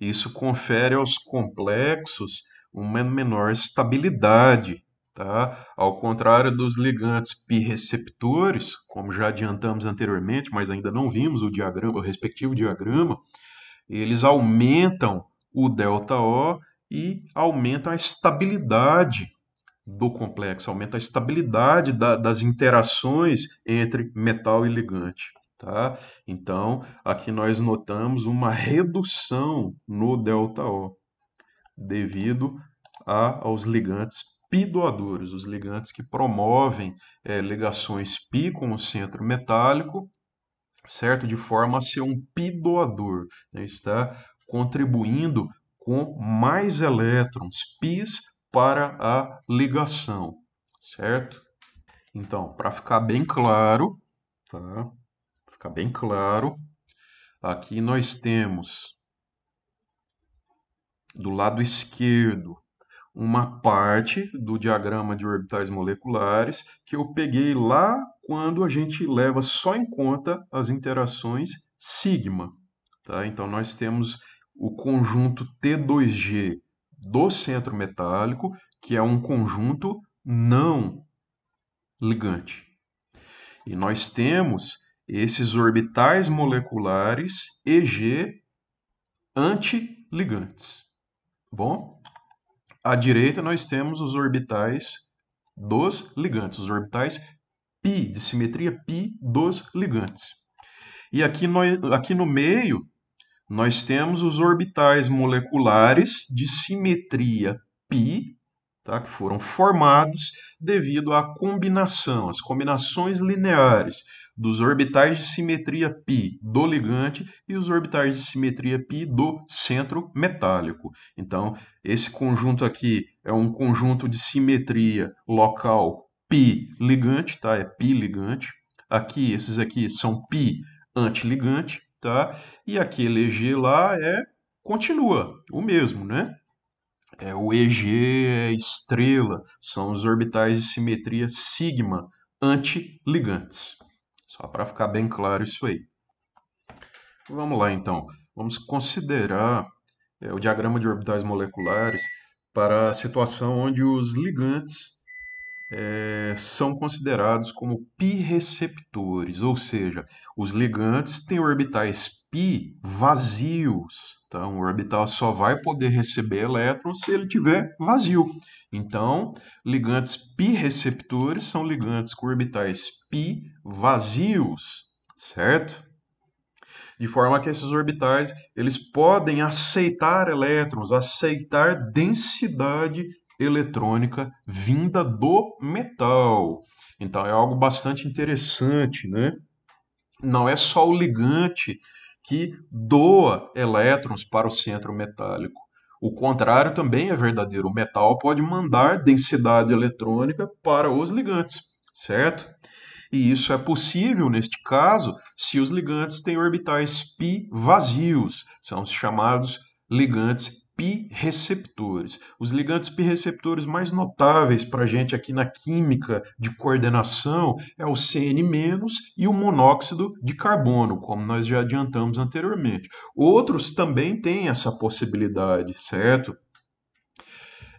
[SPEAKER 1] Isso confere aos complexos uma menor estabilidade, tá? Ao contrário dos ligantes pi-receptores, como já adiantamos anteriormente, mas ainda não vimos o diagrama, o respectivo diagrama, eles aumentam o delta O e aumentam a estabilidade do complexo, aumenta a estabilidade da, das interações entre metal e ligante. Tá? Então, aqui nós notamos uma redução no ΔO devido a, aos ligantes pidoadores, os ligantes que promovem é, ligações pi com o centro metálico, certo? De forma a ser um pidoador, né? está contribuindo com mais elétrons pis para a ligação, certo? Então, para ficar bem claro, tá? Ficar bem claro, aqui nós temos do lado esquerdo uma parte do diagrama de orbitais moleculares que eu peguei lá quando a gente leva só em conta as interações sigma. Tá? Então, nós temos o conjunto T2G do centro metálico, que é um conjunto não ligante. E nós temos esses orbitais moleculares EG antiligantes. Bom, à direita nós temos os orbitais dos ligantes, os orbitais pi, de simetria pi dos ligantes. E aqui, aqui no meio nós temos os orbitais moleculares de simetria π, tá, que foram formados devido à combinação, as combinações lineares dos orbitais de simetria π do ligante e os orbitais de simetria π do centro metálico. Então, esse conjunto aqui é um conjunto de simetria local π ligante, tá? É π ligante. Aqui, esses aqui são π antiligante tá? E aqui eg lá é continua, o mesmo, né? É, o EG é estrela, são os orbitais de simetria sigma antiligantes. Só para ficar bem claro isso aí. Vamos lá então. Vamos considerar é, o diagrama de orbitais moleculares para a situação onde os ligantes é, são considerados como pi receptores, ou seja, os ligantes têm orbitais pi vazios. Então, o orbital só vai poder receber elétrons se ele tiver vazio. Então, ligantes pi receptores são ligantes com orbitais pi vazios, certo? de forma que esses orbitais eles podem aceitar elétrons, aceitar densidade eletrônica vinda do metal. Então é algo bastante interessante, né? Não é só o ligante que doa elétrons para o centro metálico. O contrário também é verdadeiro. O metal pode mandar densidade eletrônica para os ligantes, certo? E isso é possível neste caso se os ligantes têm orbitais π vazios, são os chamados ligantes pi receptores. Os ligantes pi receptores mais notáveis para a gente aqui na química de coordenação é o CN- e o monóxido de carbono, como nós já adiantamos anteriormente. Outros também têm essa possibilidade, certo?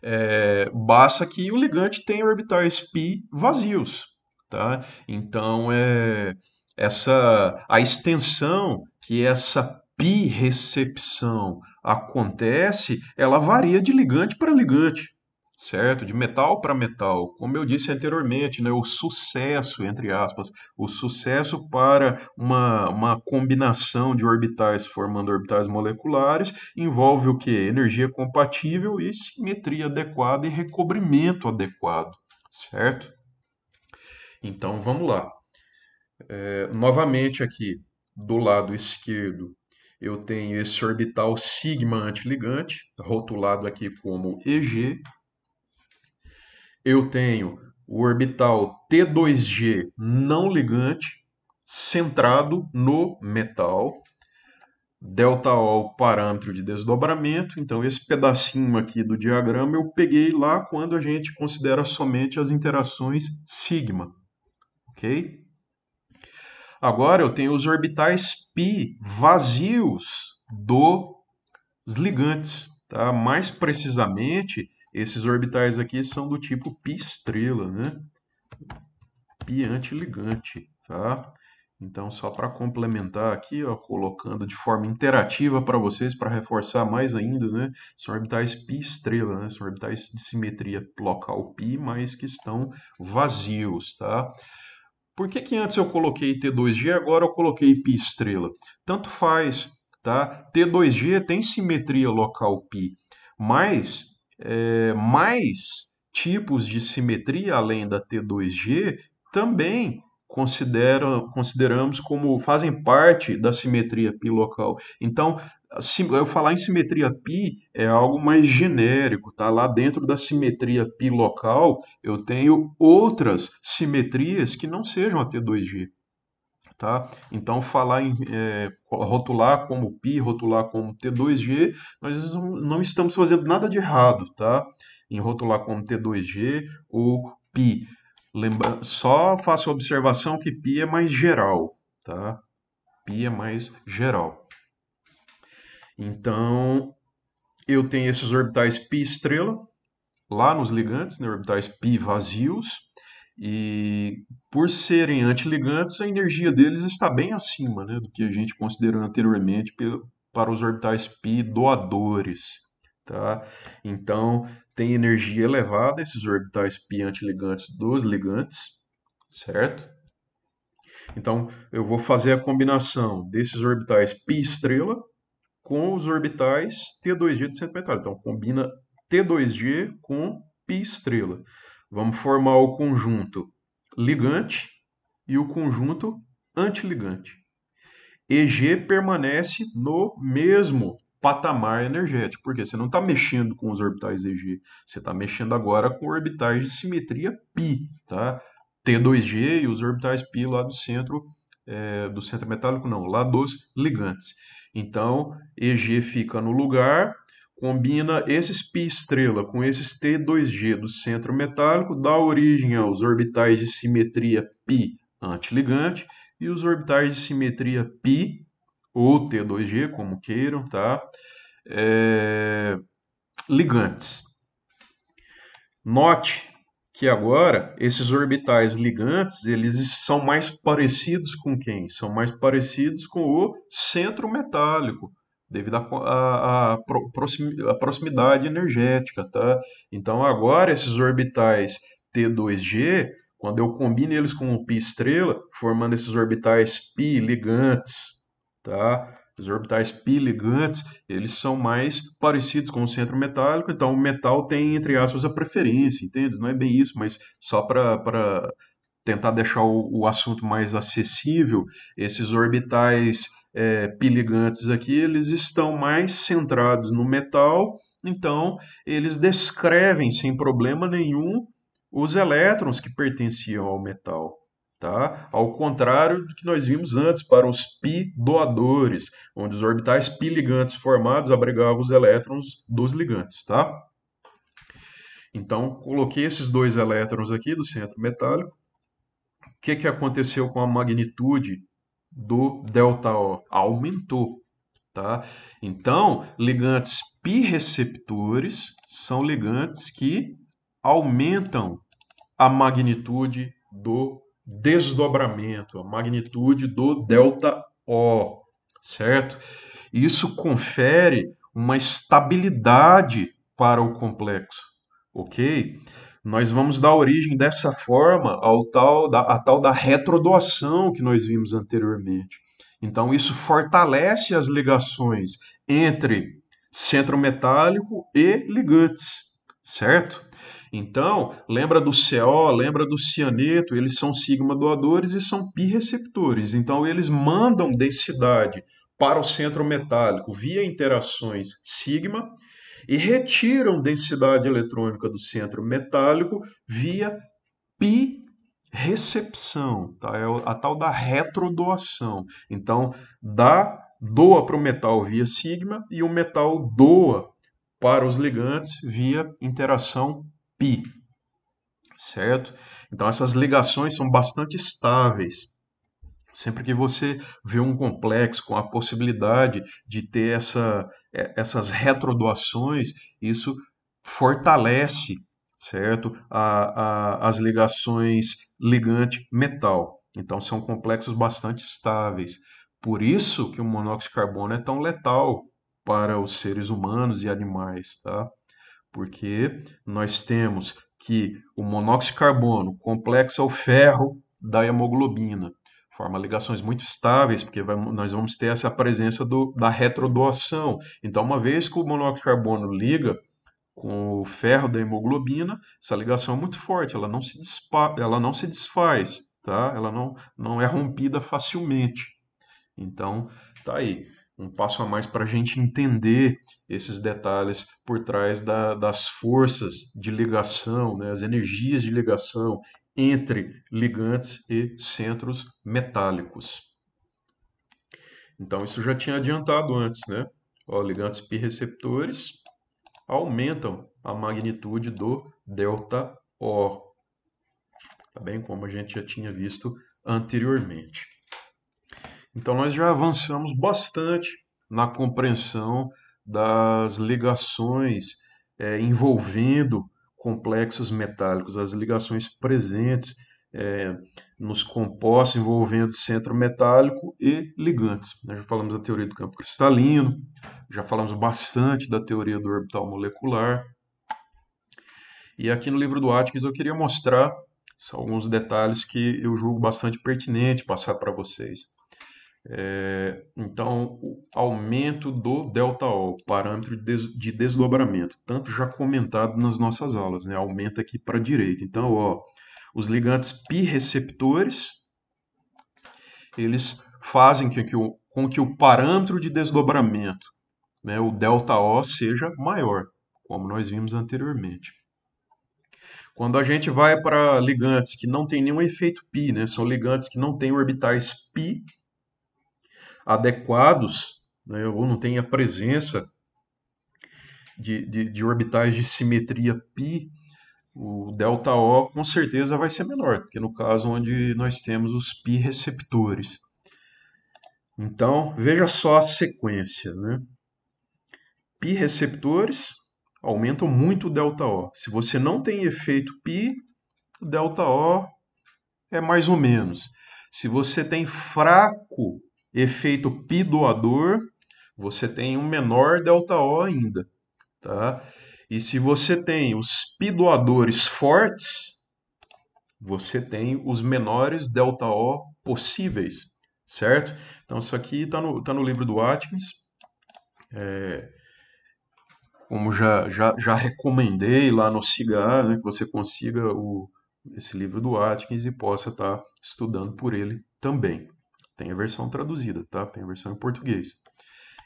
[SPEAKER 1] É, basta que o ligante tenha orbitais pi vazios, tá? Então é essa a extensão que essa pi recepção acontece, ela varia de ligante para ligante, certo? De metal para metal. Como eu disse anteriormente, né, o sucesso, entre aspas, o sucesso para uma, uma combinação de orbitais formando orbitais moleculares envolve o que? Energia compatível e simetria adequada e recobrimento adequado, certo? Então vamos lá. É, novamente aqui do lado esquerdo eu tenho esse orbital sigma antiligante, tá rotulado aqui como EG. Eu tenho o orbital T2G não ligante, centrado no metal. Delta é O, parâmetro de desdobramento. Então, esse pedacinho aqui do diagrama eu peguei lá quando a gente considera somente as interações sigma. Ok? Agora eu tenho os orbitais π vazios dos ligantes. Tá? Mais precisamente, esses orbitais aqui são do tipo π estrela, né? π antiligante. Tá? Então, só para complementar aqui, ó, colocando de forma interativa para vocês, para reforçar mais ainda, né? São orbitais π estrela, né? São orbitais de simetria local π, mas que estão vazios, tá? Por que, que antes eu coloquei T2G e agora eu coloquei π estrela? Tanto faz, tá? T2G tem simetria local π, mas é, mais tipos de simetria além da T2G também consideram, consideramos como fazem parte da simetria pi local. Então, eu falar em simetria pi é algo mais genérico, tá? Lá dentro da simetria pi local, eu tenho outras simetrias que não sejam a T2G. Tá? Então, falar em é, rotular como pi, rotular como T2G, nós não estamos fazendo nada de errado tá? em rotular como T2G ou pi. Lembra... Só faço a observação que pi é mais geral, tá? Pi é mais geral. Então, eu tenho esses orbitais pi estrela, lá nos ligantes, né, orbitais pi vazios, e por serem antiligantes, a energia deles está bem acima né, do que a gente considerou anteriormente para os orbitais pi doadores. Tá? Então, tem energia elevada, esses orbitais pi antiligantes dos ligantes, certo? Então, eu vou fazer a combinação desses orbitais pi estrela com os orbitais T2G de centro metálico. Então, combina T2G com pi estrela. Vamos formar o conjunto ligante e o conjunto antiligante. EG permanece no mesmo patamar energético, porque você não está mexendo com os orbitais EG, você está mexendo agora com orbitais de simetria π, tá? T2G e os orbitais π lá do centro, é, do centro metálico não, lá dos ligantes. Então, EG fica no lugar, combina esses π estrela com esses T2G do centro metálico, dá origem aos orbitais de simetria π antiligante e os orbitais de simetria π ou T2G, como queiram, tá? É... ligantes. Note que agora esses orbitais ligantes eles são mais parecidos com quem? São mais parecidos com o centro metálico, devido à proximidade energética, tá? Então agora esses orbitais T2G, quando eu combino eles com o π estrela, formando esses orbitais π ligantes tá? Os orbitais ligantes eles são mais parecidos com o centro metálico, então o metal tem, entre aspas, a preferência, entende? Não é bem isso, mas só para tentar deixar o, o, assunto mais acessível, esses orbitais é, ligantes aqui, eles estão mais centrados no metal, então eles descrevem sem problema nenhum os elétrons que pertenciam ao metal. Tá? Ao contrário do que nós vimos antes para os pi doadores, onde os orbitais pi ligantes formados abrigavam os elétrons dos ligantes. Tá? Então, coloquei esses dois elétrons aqui do centro metálico. O que, que aconteceu com a magnitude do ΔO? Aumentou. Tá? Então, ligantes pi receptores são ligantes que aumentam a magnitude do desdobramento, a magnitude do delta O, certo? Isso confere uma estabilidade para o complexo, ok? Nós vamos dar origem dessa forma ao tal da, a tal da retrodoação que nós vimos anteriormente. Então, isso fortalece as ligações entre centro metálico e ligantes, certo? Então, lembra do CO, lembra do cianeto, eles são sigma doadores e são pi receptores. Então, eles mandam densidade para o centro metálico via interações sigma e retiram densidade eletrônica do centro metálico via pi recepção, tá? É a tal da retrodoação. Então, dá doa para o metal via sigma e o metal doa para os ligantes via interação pi, certo? Então essas ligações são bastante estáveis. Sempre que você vê um complexo com a possibilidade de ter essa, é, essas retrodoações, isso fortalece certo a, a, as ligações ligante-metal. Então são complexos bastante estáveis. Por isso que o monóxido de carbono é tão letal para os seres humanos e animais, tá? porque nós temos que o monóxido de carbono complexa é o ferro da hemoglobina. Forma ligações muito estáveis, porque vai, nós vamos ter essa presença do, da retrodoação. Então, uma vez que o monóxido de carbono liga com o ferro da hemoglobina, essa ligação é muito forte, ela não se, dispa, ela não se desfaz, tá? ela não, não é rompida facilmente. Então, tá aí um passo a mais para a gente entender esses detalhes por trás da, das forças de ligação, né, as energias de ligação entre ligantes e centros metálicos. Então, isso já tinha adiantado antes, né? Ó, ligantes pi-receptores aumentam a magnitude do delta O, tá bem? Como a gente já tinha visto anteriormente. Então, nós já avançamos bastante na compreensão das ligações é, envolvendo complexos metálicos, as ligações presentes é, nos compostos envolvendo centro metálico e ligantes. Nós né? já falamos da teoria do campo cristalino, já falamos bastante da teoria do orbital molecular. E aqui no livro do Atkins eu queria mostrar alguns detalhes que eu julgo bastante pertinente passar para vocês. É, então, o aumento do delta o parâmetro de desdobramento, tanto já comentado nas nossas aulas, né? aumenta aqui para a direita. Então, ó, os ligantes pi receptores, eles fazem com que o, com que o parâmetro de desdobramento, né, o o seja maior, como nós vimos anteriormente. Quando a gente vai para ligantes que não tem nenhum efeito π, né, são ligantes que não têm orbitais π, adequados, né, ou não tem a presença de, de, de orbitais de simetria π, o delta O com certeza vai ser menor, porque no caso onde nós temos os pi receptores. Então, veja só a sequência. Né? Pi receptores aumentam muito o delta O. Se você não tem efeito pi, o delta O é mais ou menos. Se você tem fraco efeito pi doador, você tem um menor delta O ainda, tá? E se você tem os pi doadores fortes, você tem os menores delta O possíveis, certo? Então isso aqui está no, tá no livro do Atkins. É, como já, já, já recomendei lá no CIGA, né, que você consiga o, esse livro do Atkins e possa estar tá estudando por ele também. Tem a versão traduzida, tá? Tem a versão em português.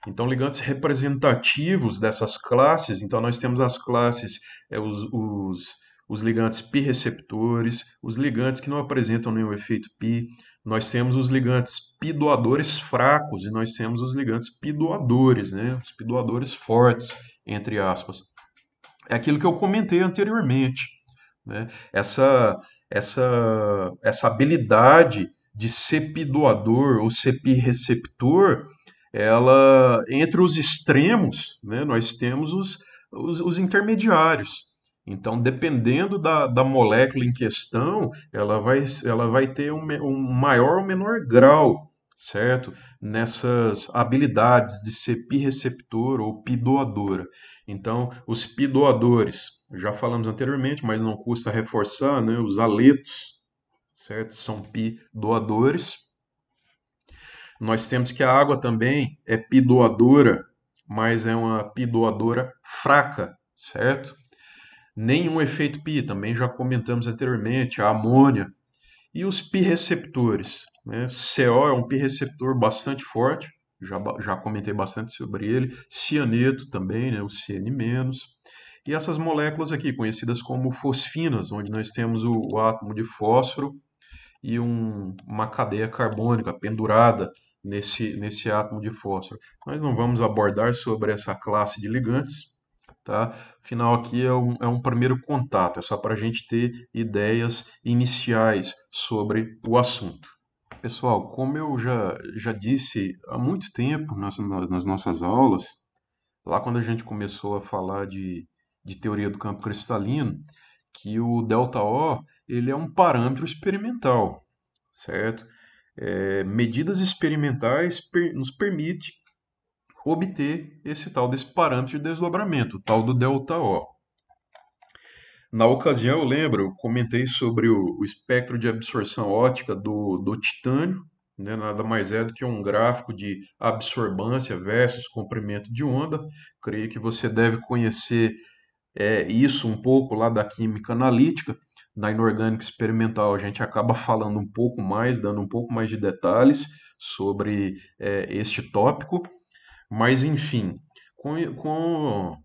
[SPEAKER 1] Então, ligantes representativos dessas classes, então nós temos as classes, é, os, os, os ligantes pi receptores, os ligantes que não apresentam nenhum efeito pi, nós temos os ligantes pi doadores fracos e nós temos os ligantes pi doadores, né? Os pi doadores fortes, entre aspas. É aquilo que eu comentei anteriormente, né? Essa, essa, essa habilidade de CEP doador ou CEP receptor, ela entre os extremos, né, nós temos os, os, os intermediários. Então, dependendo da, da molécula em questão, ela vai, ela vai ter um, um maior ou menor grau, certo? Nessas habilidades de ser receptor ou pidoadora. doadora Então, os pidoadores, doadores já falamos anteriormente, mas não custa reforçar, né? Os aletos certo? São pi doadores. Nós temos que a água também é pi doadora, mas é uma pi doadora fraca, certo? Nenhum efeito pi, também já comentamos anteriormente, a amônia. E os pi receptores, né? CO é um pi receptor bastante forte, já, já comentei bastante sobre ele, cianeto também, né? o CN-. E essas moléculas aqui, conhecidas como fosfinas, onde nós temos o, o átomo de fósforo e um, uma cadeia carbônica pendurada nesse, nesse átomo de fósforo. Nós não vamos abordar sobre essa classe de ligantes, tá? Afinal, aqui é um, é um primeiro contato, é só para a gente ter ideias iniciais sobre o assunto. Pessoal, como eu já, já disse há muito tempo nas, nas nossas aulas, lá quando a gente começou a falar de, de teoria do campo cristalino, que o delta O ele é um parâmetro experimental, certo? É, medidas experimentais per, nos permite obter esse tal desse parâmetro de desdobramento, o tal do delta O. Na ocasião, eu lembro, eu comentei sobre o, o espectro de absorção ótica do, do titânio, né, nada mais é do que um gráfico de absorbância versus comprimento de onda. Creio que você deve conhecer é, isso um pouco lá da química analítica na inorgânica experimental, a gente acaba falando um pouco mais, dando um pouco mais de detalhes sobre é, este tópico. Mas, enfim, com, com,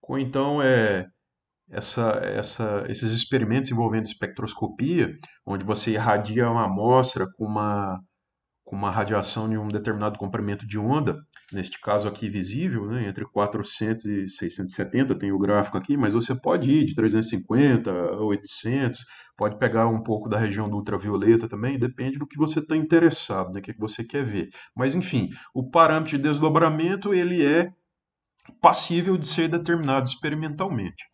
[SPEAKER 1] com então é, essa, essa, esses experimentos envolvendo espectroscopia, onde você irradia uma amostra com uma com uma radiação de um determinado comprimento de onda, neste caso aqui visível, né, entre 400 e 670, tem o gráfico aqui, mas você pode ir de 350 a 800, pode pegar um pouco da região do ultravioleta também, depende do que você está interessado, né, o que você quer ver. Mas enfim, o parâmetro de desdobramento ele é passível de ser determinado experimentalmente.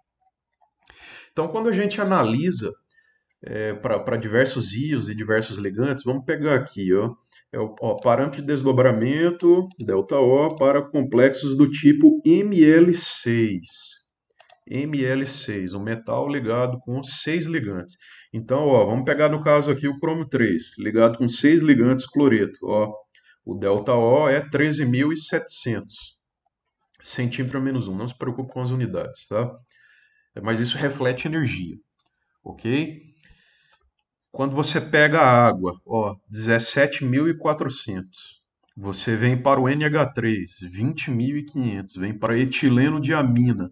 [SPEAKER 1] Então, quando a gente analisa é, eh, para diversos rios e diversos ligantes, vamos pegar aqui, ó, é o ó, parâmetro de desdobramento, delta O, para complexos do tipo ML6. ML6, um metal ligado com seis ligantes. Então, ó, vamos pegar no caso aqui o cromo 3, ligado com seis ligantes cloreto. Ó, o delta O é 13.700 centímetros menos 1. Não se preocupe com as unidades, tá? Mas isso reflete energia, ok? Quando você pega a água, ó, 17.400. Você vem para o NH3, 20.500. Vem para etileno diamina,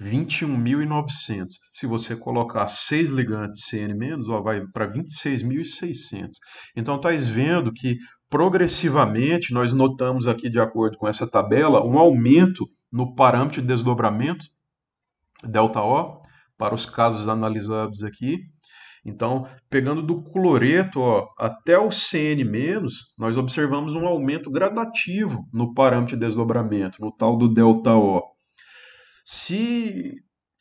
[SPEAKER 1] 21.900. Se você colocar seis ligantes CN-, ó, vai para 26.600. Então, estáis vendo que progressivamente nós notamos aqui, de acordo com essa tabela, um aumento no parâmetro de desdobramento, delta O, para os casos analisados aqui, então, pegando do cloreto ó, até o CN-, nós observamos um aumento gradativo no parâmetro de desdobramento, no tal do ΔO. Se,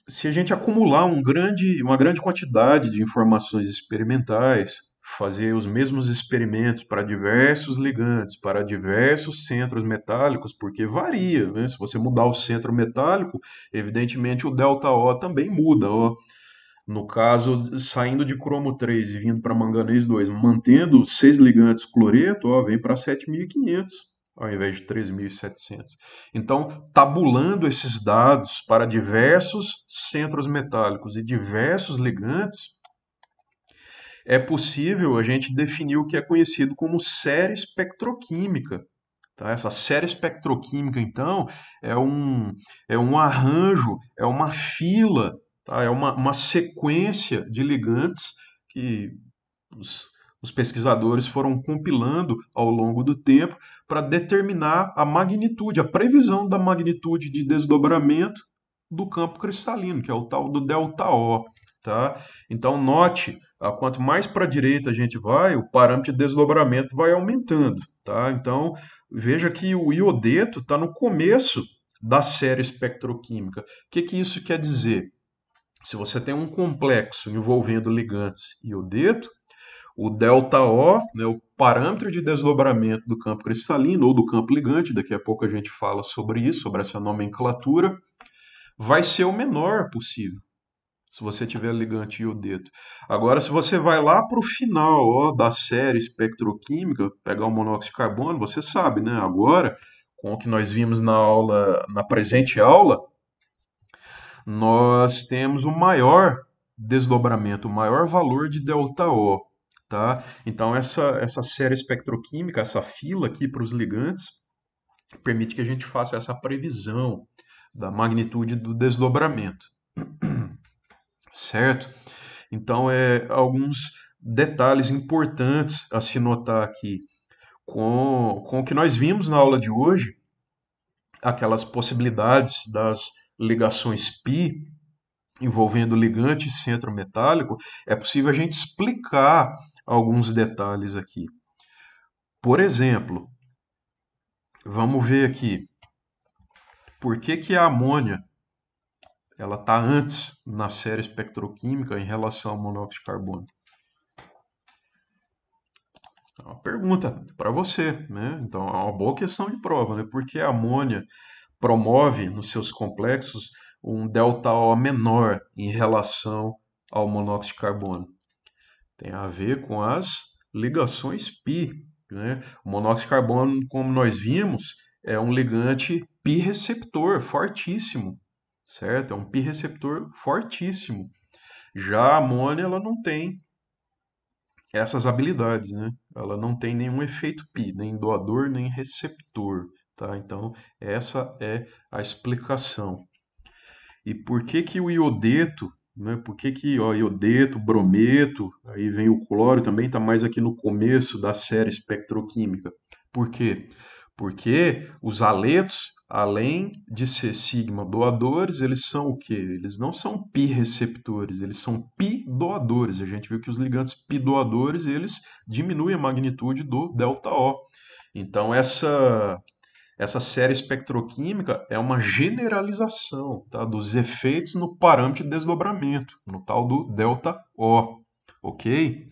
[SPEAKER 1] se a gente acumular um grande, uma grande quantidade de informações experimentais, fazer os mesmos experimentos para diversos ligantes, para diversos centros metálicos, porque varia, né? Se você mudar o centro metálico, evidentemente o ΔO também muda, ó. No caso, saindo de cromo 3 e vindo para manganês 2, mantendo seis ligantes cloreto, ó, vem para 7.500 ao invés de 3.700. Então, tabulando esses dados para diversos centros metálicos e diversos ligantes, é possível a gente definir o que é conhecido como série espectroquímica. Tá? Essa série espectroquímica, então, é um, é um arranjo, é uma fila Tá? É uma, uma sequência de ligantes que os, os pesquisadores foram compilando ao longo do tempo para determinar a magnitude, a previsão da magnitude de desdobramento do campo cristalino, que é o tal do delta O. Tá? Então, note, quanto mais para a direita a gente vai, o parâmetro de desdobramento vai aumentando. Tá? Então, veja que o iodeto está no começo da série espectroquímica. O que, que isso quer dizer? Se você tem um complexo envolvendo ligantes e iodeto, o delta O, né, o parâmetro de desdobramento do campo cristalino ou do campo ligante, daqui a pouco a gente fala sobre isso, sobre essa nomenclatura, vai ser o menor possível. Se você tiver ligante e iodeto. Agora, se você vai lá para o final ó, da série espectroquímica, pegar o monóxido de carbono, você sabe, né? Agora, com o que nós vimos na aula, na presente aula, nós temos o maior desdobramento, o maior valor de ΔO. Tá? Então, essa, essa série espectroquímica, essa fila aqui para os ligantes, permite que a gente faça essa previsão da magnitude do desdobramento. Certo? Então, é alguns detalhes importantes a se notar aqui. Com, com o que nós vimos na aula de hoje, aquelas possibilidades das ligações pi, envolvendo ligante e centro metálico, é possível a gente explicar alguns detalhes aqui. Por exemplo, vamos ver aqui. Por que, que a amônia ela está antes na série espectroquímica em relação ao monóxido de carbono? É uma pergunta para você, né? Então é uma boa questão de prova, né? Por que a amônia promove nos seus complexos um O menor em relação ao monóxido de carbono. Tem a ver com as ligações pi. Né? O monóxido de carbono, como nós vimos, é um ligante pi receptor fortíssimo, certo? É um pi receptor fortíssimo. Já a amônia ela não tem essas habilidades, né? Ela não tem nenhum efeito pi, nem doador, nem receptor. Tá? Então, essa é a explicação. E por que, que o iodeto, né? por que, que ó, iodeto, brometo, aí vem o cloro também, está mais aqui no começo da série espectroquímica. Por quê? Porque os aletos, além de ser sigma doadores, eles são o quê? Eles não são pi receptores, eles são pi doadores. A gente viu que os ligantes pi doadores, eles diminuem a magnitude do delta O. Então essa essa série espectroquímica é uma generalização tá, dos efeitos no parâmetro de desdobramento, no tal do delta O, ok?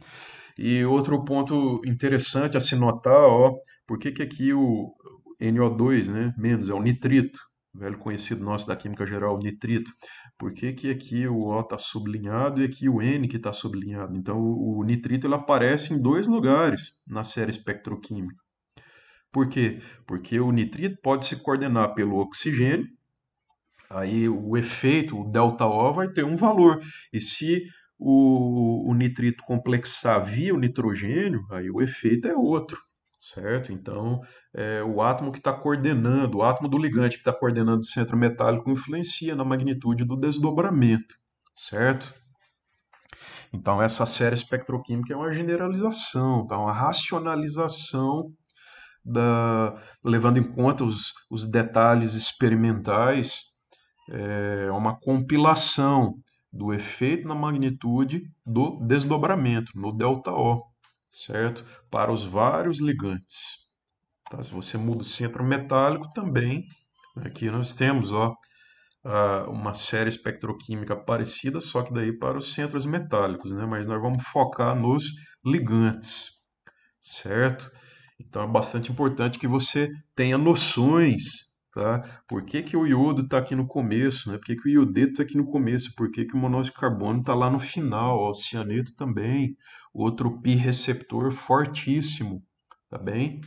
[SPEAKER 1] E outro ponto interessante a se notar, ó, por que, que aqui o NO2, né, menos, é o nitrito, velho conhecido nosso da química geral, nitrito. Por que, que aqui o O está sublinhado e aqui o N que está sublinhado? Então, o nitrito ele aparece em dois lugares na série espectroquímica. Por quê? Porque o nitrito pode se coordenar pelo oxigênio, aí o efeito, o ΔO, vai ter um valor. E se o, o nitrito complexar via o nitrogênio, aí o efeito é outro certo? Então, é, o átomo que está coordenando, o átomo do ligante que está coordenando o centro metálico influencia na magnitude do desdobramento, certo? Então, essa série espectroquímica é uma generalização, tá? uma racionalização da, levando em conta os, os detalhes experimentais, é uma compilação do efeito na magnitude do desdobramento no delta O, certo? Para os vários ligantes. Tá? Se você muda o centro metálico também, né, aqui nós temos ó, uma série espectroquímica parecida, só que daí para os centros metálicos, né? Mas nós vamos focar nos ligantes, certo? Então é bastante importante que você tenha noções, tá? Por que, que o iodo está aqui no começo, né? Por que, que o iodeto está aqui no começo? Por que, que o monóxido de carbono está lá no final? o cianeto também, outro pi receptor fortíssimo, tá bem?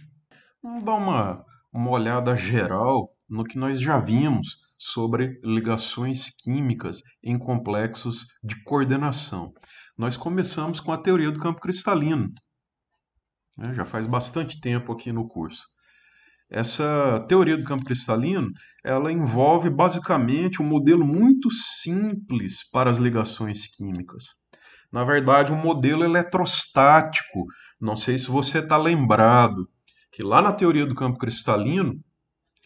[SPEAKER 1] Vamos dar uma, uma olhada geral no que nós já vimos sobre ligações químicas em complexos de coordenação. Nós começamos com a teoria do campo cristalino, né, já faz bastante tempo aqui no curso. Essa teoria do campo cristalino, ela envolve basicamente um modelo muito simples para as ligações químicas. Na verdade, um modelo eletrostático. Não sei se você está lembrado que lá na teoria do campo cristalino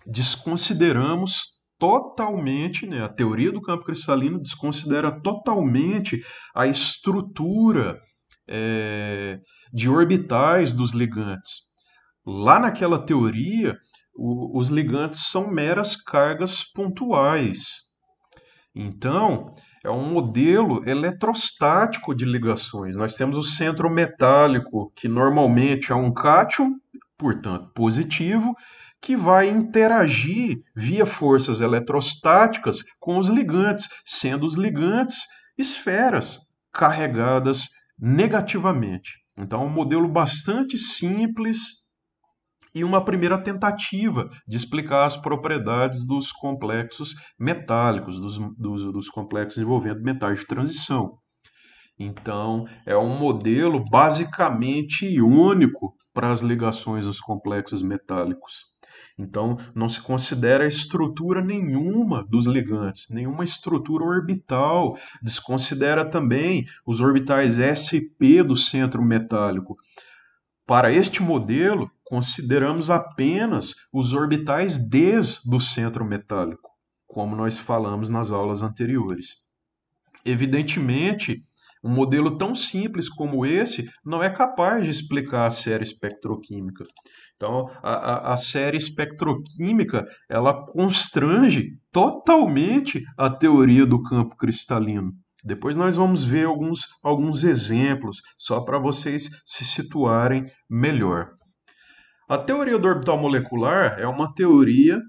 [SPEAKER 1] desconsideramos totalmente, né, a teoria do campo cristalino desconsidera totalmente a estrutura é, de orbitais dos ligantes. Lá naquela teoria, o, os ligantes são meras cargas pontuais. Então, é um modelo eletrostático de ligações. Nós temos o centro metálico, que normalmente é um cátion, portanto positivo, que vai interagir via forças eletrostáticas com os ligantes, sendo os ligantes esferas carregadas negativamente. Então, é um modelo bastante simples e uma primeira tentativa de explicar as propriedades dos complexos metálicos, dos, dos, dos complexos envolvendo metais de transição. Então, é um modelo basicamente único para as ligações dos complexos metálicos. Então, não se considera estrutura nenhuma dos ligantes, nenhuma estrutura orbital. Desconsidera também os orbitais SP do centro metálico. Para este modelo, consideramos apenas os orbitais d do centro metálico, como nós falamos nas aulas anteriores. Evidentemente um modelo tão simples como esse não é capaz de explicar a série espectroquímica. Então, a, a, a série espectroquímica ela constrange totalmente a teoria do campo cristalino. Depois nós vamos ver alguns, alguns exemplos, só para vocês se situarem melhor. A teoria do orbital molecular é uma teoria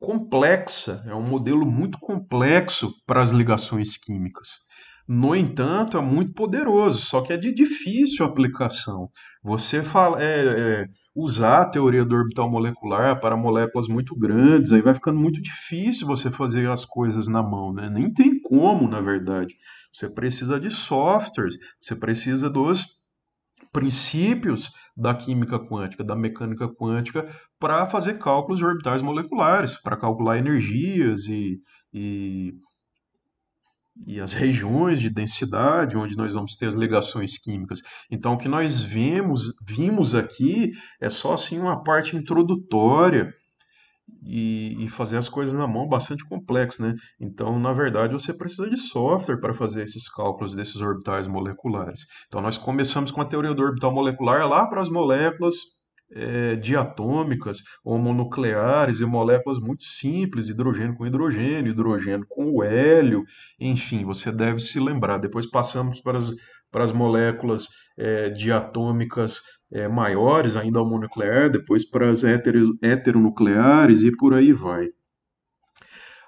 [SPEAKER 1] complexa, é um modelo muito complexo para as ligações químicas. No entanto, é muito poderoso, só que é de difícil aplicação. Você fala, é, é, usar a teoria do orbital molecular para moléculas muito grandes, aí vai ficando muito difícil você fazer as coisas na mão, né? Nem tem como, na verdade. Você precisa de softwares, você precisa dos princípios da química quântica, da mecânica quântica, para fazer cálculos de orbitais moleculares, para calcular energias e, e e as regiões de densidade onde nós vamos ter as ligações químicas. Então, o que nós vemos, vimos aqui é só assim uma parte introdutória e, e fazer as coisas na mão bastante complexo, né? Então, na verdade, você precisa de software para fazer esses cálculos desses orbitais moleculares. Então, nós começamos com a teoria do orbital molecular lá para as moléculas é, eh, diatômicas ou e moléculas muito simples, hidrogênio com hidrogênio, hidrogênio com o hélio, enfim, você deve se lembrar. Depois passamos para as, para as moléculas é, eh, diatômicas é, eh, maiores, ainda ao depois para as heteronucleares e por aí vai.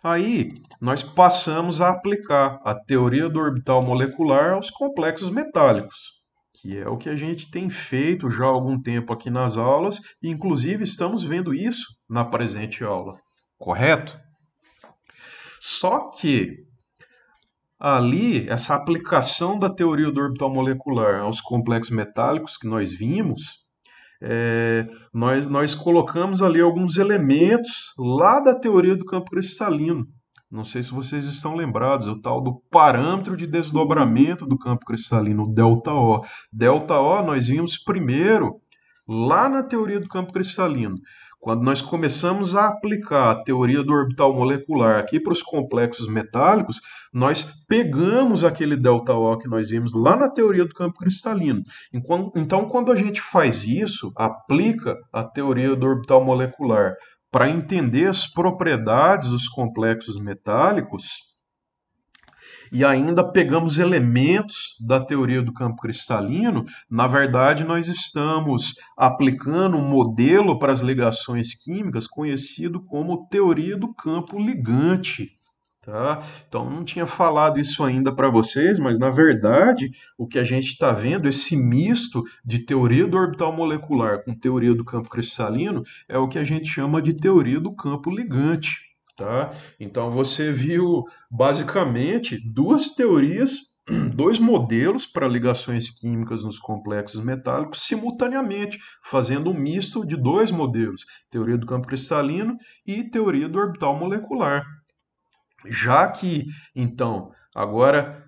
[SPEAKER 1] Aí nós passamos a aplicar a teoria do orbital molecular aos complexos metálicos que é o que a gente tem feito já há algum tempo aqui nas aulas, e inclusive estamos vendo isso na presente aula, correto? Só que ali, essa aplicação da teoria do orbital molecular aos complexos metálicos que nós vimos, é, nós, nós colocamos ali alguns elementos lá da teoria do campo cristalino não sei se vocês estão lembrados, é o tal do parâmetro de desdobramento do campo cristalino, delta O. Delta O nós vimos primeiro lá na teoria do campo cristalino. Quando nós começamos a aplicar a teoria do orbital molecular aqui para os complexos metálicos, nós pegamos aquele delta O que nós vimos lá na teoria do campo cristalino. Então, quando a gente faz isso, aplica a teoria do orbital molecular para entender as propriedades dos complexos metálicos, e ainda pegamos elementos da teoria do campo cristalino, na verdade, nós estamos aplicando um modelo para as ligações químicas conhecido como teoria do campo ligante. Tá? Então, não tinha falado isso ainda para vocês, mas na verdade, o que a gente está vendo, esse misto de teoria do orbital molecular com teoria do campo cristalino, é o que a gente chama de teoria do campo ligante. Tá? Então, você viu basicamente duas teorias, dois modelos para ligações químicas nos complexos metálicos simultaneamente, fazendo um misto de dois modelos: teoria do campo cristalino e teoria do orbital molecular. Já que, então, agora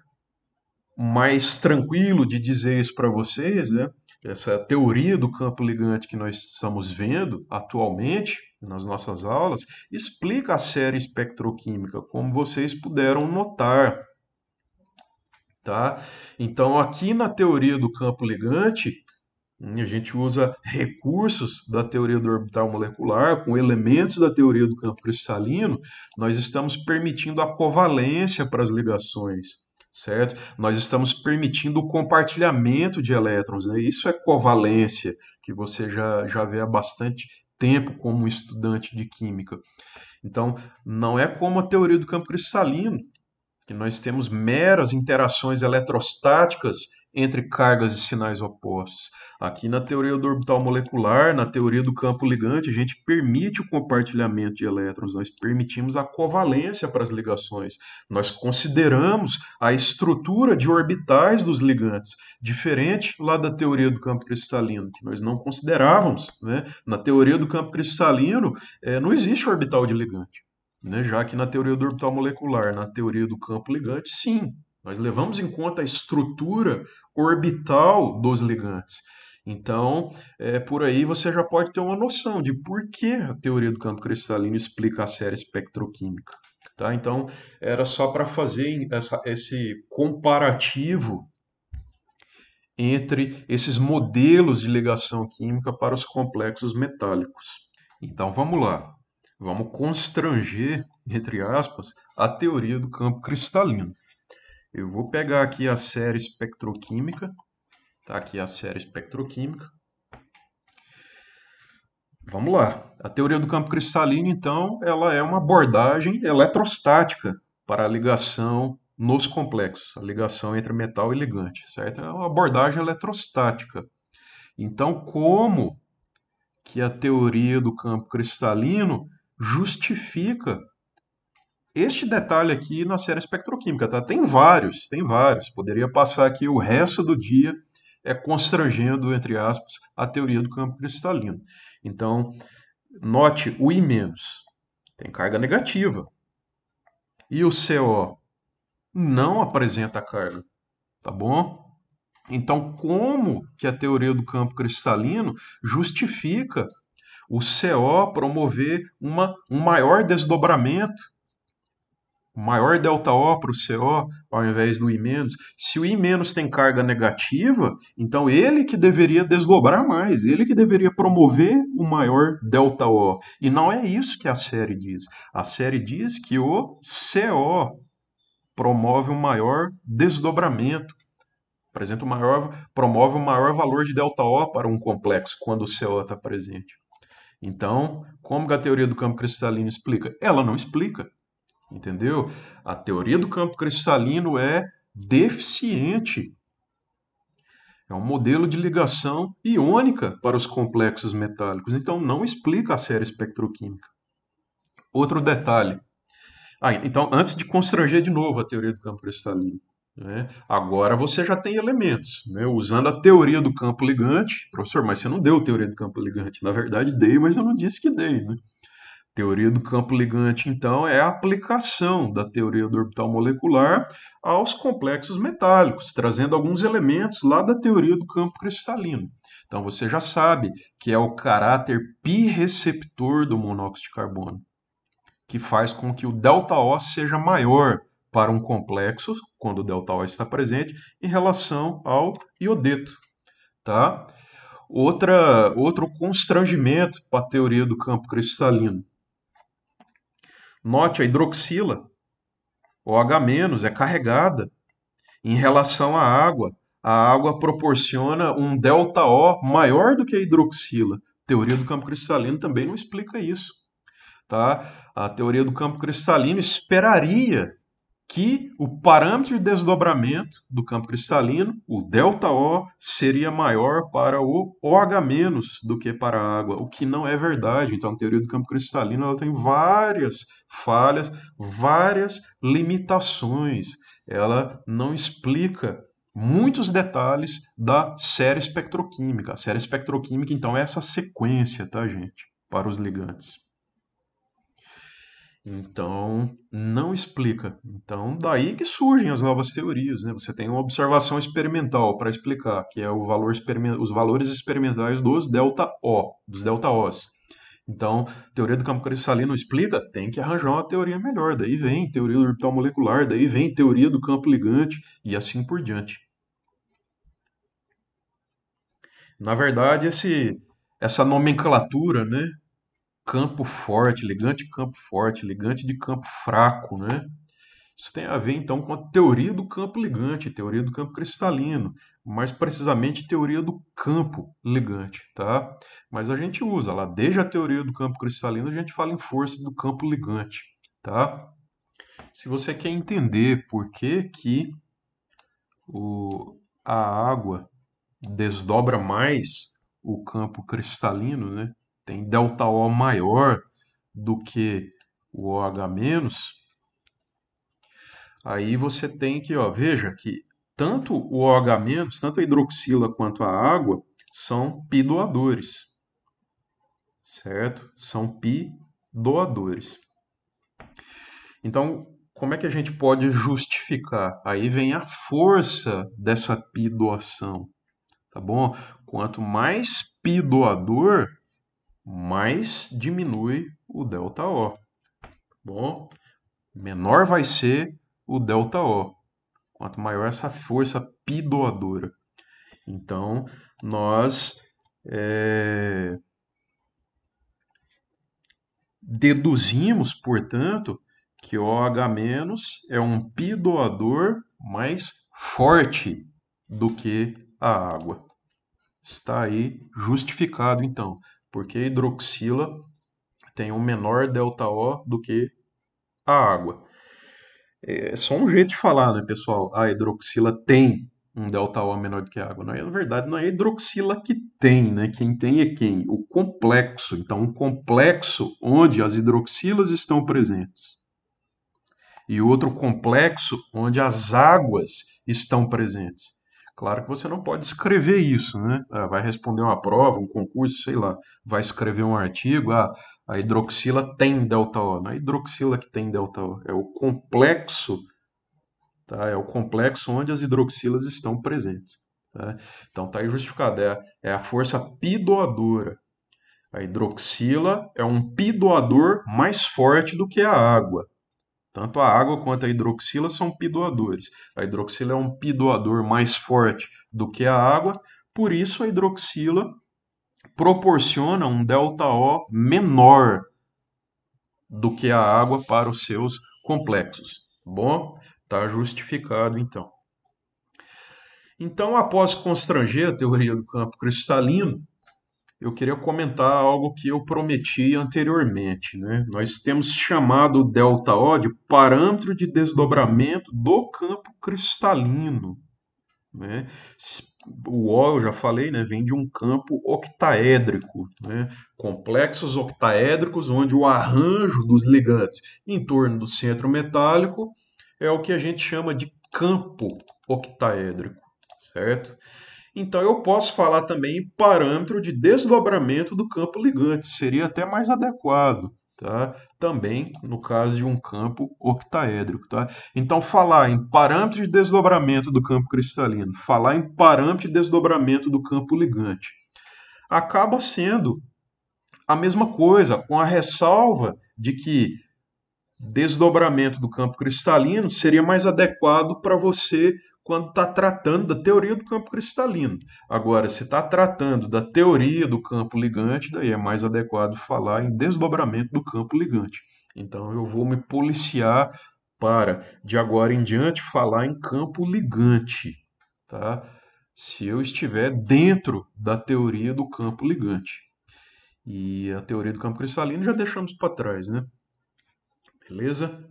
[SPEAKER 1] mais tranquilo de dizer isso para vocês, né? Essa teoria do campo ligante que nós estamos vendo atualmente nas nossas aulas explica a série espectroquímica, como vocês puderam notar. Tá? Então, aqui na teoria do campo ligante, a gente usa recursos da teoria do orbital molecular com elementos da teoria do campo cristalino, nós estamos permitindo a covalência para as ligações, certo? Nós estamos permitindo o compartilhamento de elétrons, né? Isso é covalência, que você já, já vê há bastante tempo como estudante de química. Então, não é como a teoria do campo cristalino, que nós temos meras interações eletrostáticas entre cargas e sinais opostos. Aqui na teoria do orbital molecular, na teoria do campo ligante, a gente permite o compartilhamento de elétrons, nós permitimos a covalência para as ligações, nós consideramos a estrutura de orbitais dos ligantes, diferente lá da teoria do campo cristalino, que nós não considerávamos. Né? Na teoria do campo cristalino, é, não existe orbital de ligante. Né? Já que na teoria do orbital molecular, na teoria do campo ligante, sim, nós levamos em conta a estrutura orbital dos ligantes. Então, é, por aí você já pode ter uma noção de por que a teoria do campo cristalino explica a série espectroquímica. Tá? Então, era só para fazer essa, esse comparativo entre esses modelos de ligação química para os complexos metálicos. Então, vamos lá. Vamos constranger, entre aspas, a teoria do campo cristalino. Eu vou pegar aqui a série espectroquímica. Tá aqui a série espectroquímica. Vamos lá. A teoria do campo cristalino, então, ela é uma abordagem eletrostática para a ligação nos complexos, a ligação entre metal e ligante, certo? É uma abordagem eletrostática. Então, como que a teoria do campo cristalino justifica este detalhe aqui na série espectroquímica, tá? Tem vários, tem vários. Poderia passar aqui o resto do dia é constrangendo, entre aspas, a teoria do campo cristalino. Então, note o I- tem carga negativa. E o CO não apresenta carga, tá bom? Então, como que a teoria do campo cristalino justifica o CO promover uma, um maior desdobramento maior ΔO para o CO ao invés do I-. Se o I- tem carga negativa, então ele que deveria desdobrar mais, ele que deveria promover o maior ΔO. E não é isso que a série diz. A série diz que o CO promove um maior desdobramento, apresenta um maior, promove um maior valor de ΔO para um complexo quando o CO está presente. Então, como a teoria do campo cristalino explica? Ela não explica entendeu? A teoria do campo cristalino é deficiente. É um modelo de ligação iônica para os complexos metálicos, então não explica a série espectroquímica. Outro detalhe. Ah, então, antes de constranger de novo a teoria do campo cristalino, né? Agora você já tem elementos, né? usando a teoria do campo ligante. Professor, mas você não deu a teoria do campo ligante. Na verdade, dei, mas eu não disse que dei. Né? Teoria do campo ligante, então, é a aplicação da teoria do orbital molecular aos complexos metálicos, trazendo alguns elementos lá da teoria do campo cristalino. Então, você já sabe que é o caráter pi-receptor do monóxido de carbono, que faz com que o ΔO seja maior para um complexo, quando o ΔO está presente, em relação ao iodeto. Tá? Outra, outro constrangimento para a teoria do campo cristalino Note a hidroxila, OH- é carregada em relação à água. A água proporciona um delta O maior do que a hidroxila. A teoria do campo cristalino também não explica isso. Tá? A teoria do campo cristalino esperaria que o parâmetro de desdobramento do campo cristalino, o ΔO, seria maior para o OH- do que para a água, o que não é verdade. Então, a teoria do campo cristalino ela tem várias falhas, várias limitações. Ela não explica muitos detalhes da série espectroquímica. A série espectroquímica, então, é essa sequência, tá, gente? Para os ligantes. Então, não explica. Então, daí que surgem as novas teorias. Né? Você tem uma observação experimental para explicar, que é o valor os valores experimentais dos delta O, dos delta Os. Então, teoria do campo cristalino explica, tem que arranjar uma teoria melhor. Daí vem teoria do orbital molecular, daí vem teoria do campo ligante e assim por diante. Na verdade, esse, essa nomenclatura, né, campo forte, ligante campo forte, ligante de campo fraco, né? Isso tem a ver então com a teoria do campo ligante, teoria do campo cristalino, mais precisamente teoria do campo ligante, tá? Mas a gente usa lá, desde a teoria do campo cristalino, a gente fala em força do campo ligante, tá? Se você quer entender por que que o, a água desdobra mais o campo cristalino, né? tem ΔO maior do que o OH menos, aí você tem que, ó, veja que tanto o OH menos, tanto a hidroxila quanto a água são pi doadores, certo? São pi doadores. Então, como é que a gente pode justificar? Aí vem a força dessa pi doação, tá bom? Quanto mais pi doador, mais diminui o ΔO. Bom, menor vai ser o ΔO, quanto maior essa força pi doadora. Então, nós é, deduzimos, portanto, que OH- é um pi doador mais forte do que a água. Está aí justificado, então porque a hidroxila tem um menor delta O do que a água. É só um jeito de falar, né, pessoal? A hidroxila tem um delta O menor do que a água. Não é, na verdade, não é a hidroxila que tem, né? Quem tem é quem? O complexo. Então, um complexo onde as hidroxilas estão presentes e outro complexo onde as águas estão presentes. Claro que você não pode escrever isso, né? Ah, vai responder uma prova, um concurso, sei lá, vai escrever um artigo, ah, a hidroxila tem delta O. Não é a hidroxila que tem delta O, é o complexo, tá? É o complexo onde as hidroxilas estão presentes. Tá? Então tá aí justificado, é, é a força pidoadora. A hidroxila é um pidoador mais forte do que a água. Tanto a água quanto a hidroxila são pidoadores. A hidroxila é um pidoador mais forte do que a água, por isso a hidroxila proporciona um delta O menor do que a água para os seus complexos. Bom, está justificado então. Então, após constranger a teoria do campo cristalino, eu queria comentar algo que eu prometi anteriormente. Né? Nós temos chamado o ΔO de parâmetro de desdobramento do campo cristalino. Né? O O, eu já falei, né, vem de um campo octaédrico, né? complexos octaédricos, onde o arranjo dos ligantes em torno do centro metálico é o que a gente chama de campo octaédrico, certo? Então eu posso falar também em parâmetro de desdobramento do campo ligante, seria até mais adequado, tá? Também no caso de um campo octaédrico, tá? Então falar em parâmetro de desdobramento do campo cristalino, falar em parâmetro de desdobramento do campo ligante, acaba sendo a mesma coisa, com a ressalva de que desdobramento do campo cristalino seria mais adequado para você quando está tratando da teoria do campo cristalino. Agora, se está tratando da teoria do campo ligante, daí é mais adequado falar em desdobramento do campo ligante. Então, eu vou me policiar para, de agora em diante, falar em campo ligante, tá? se eu estiver dentro da teoria do campo ligante. E a teoria do campo cristalino já deixamos para trás, né? Beleza?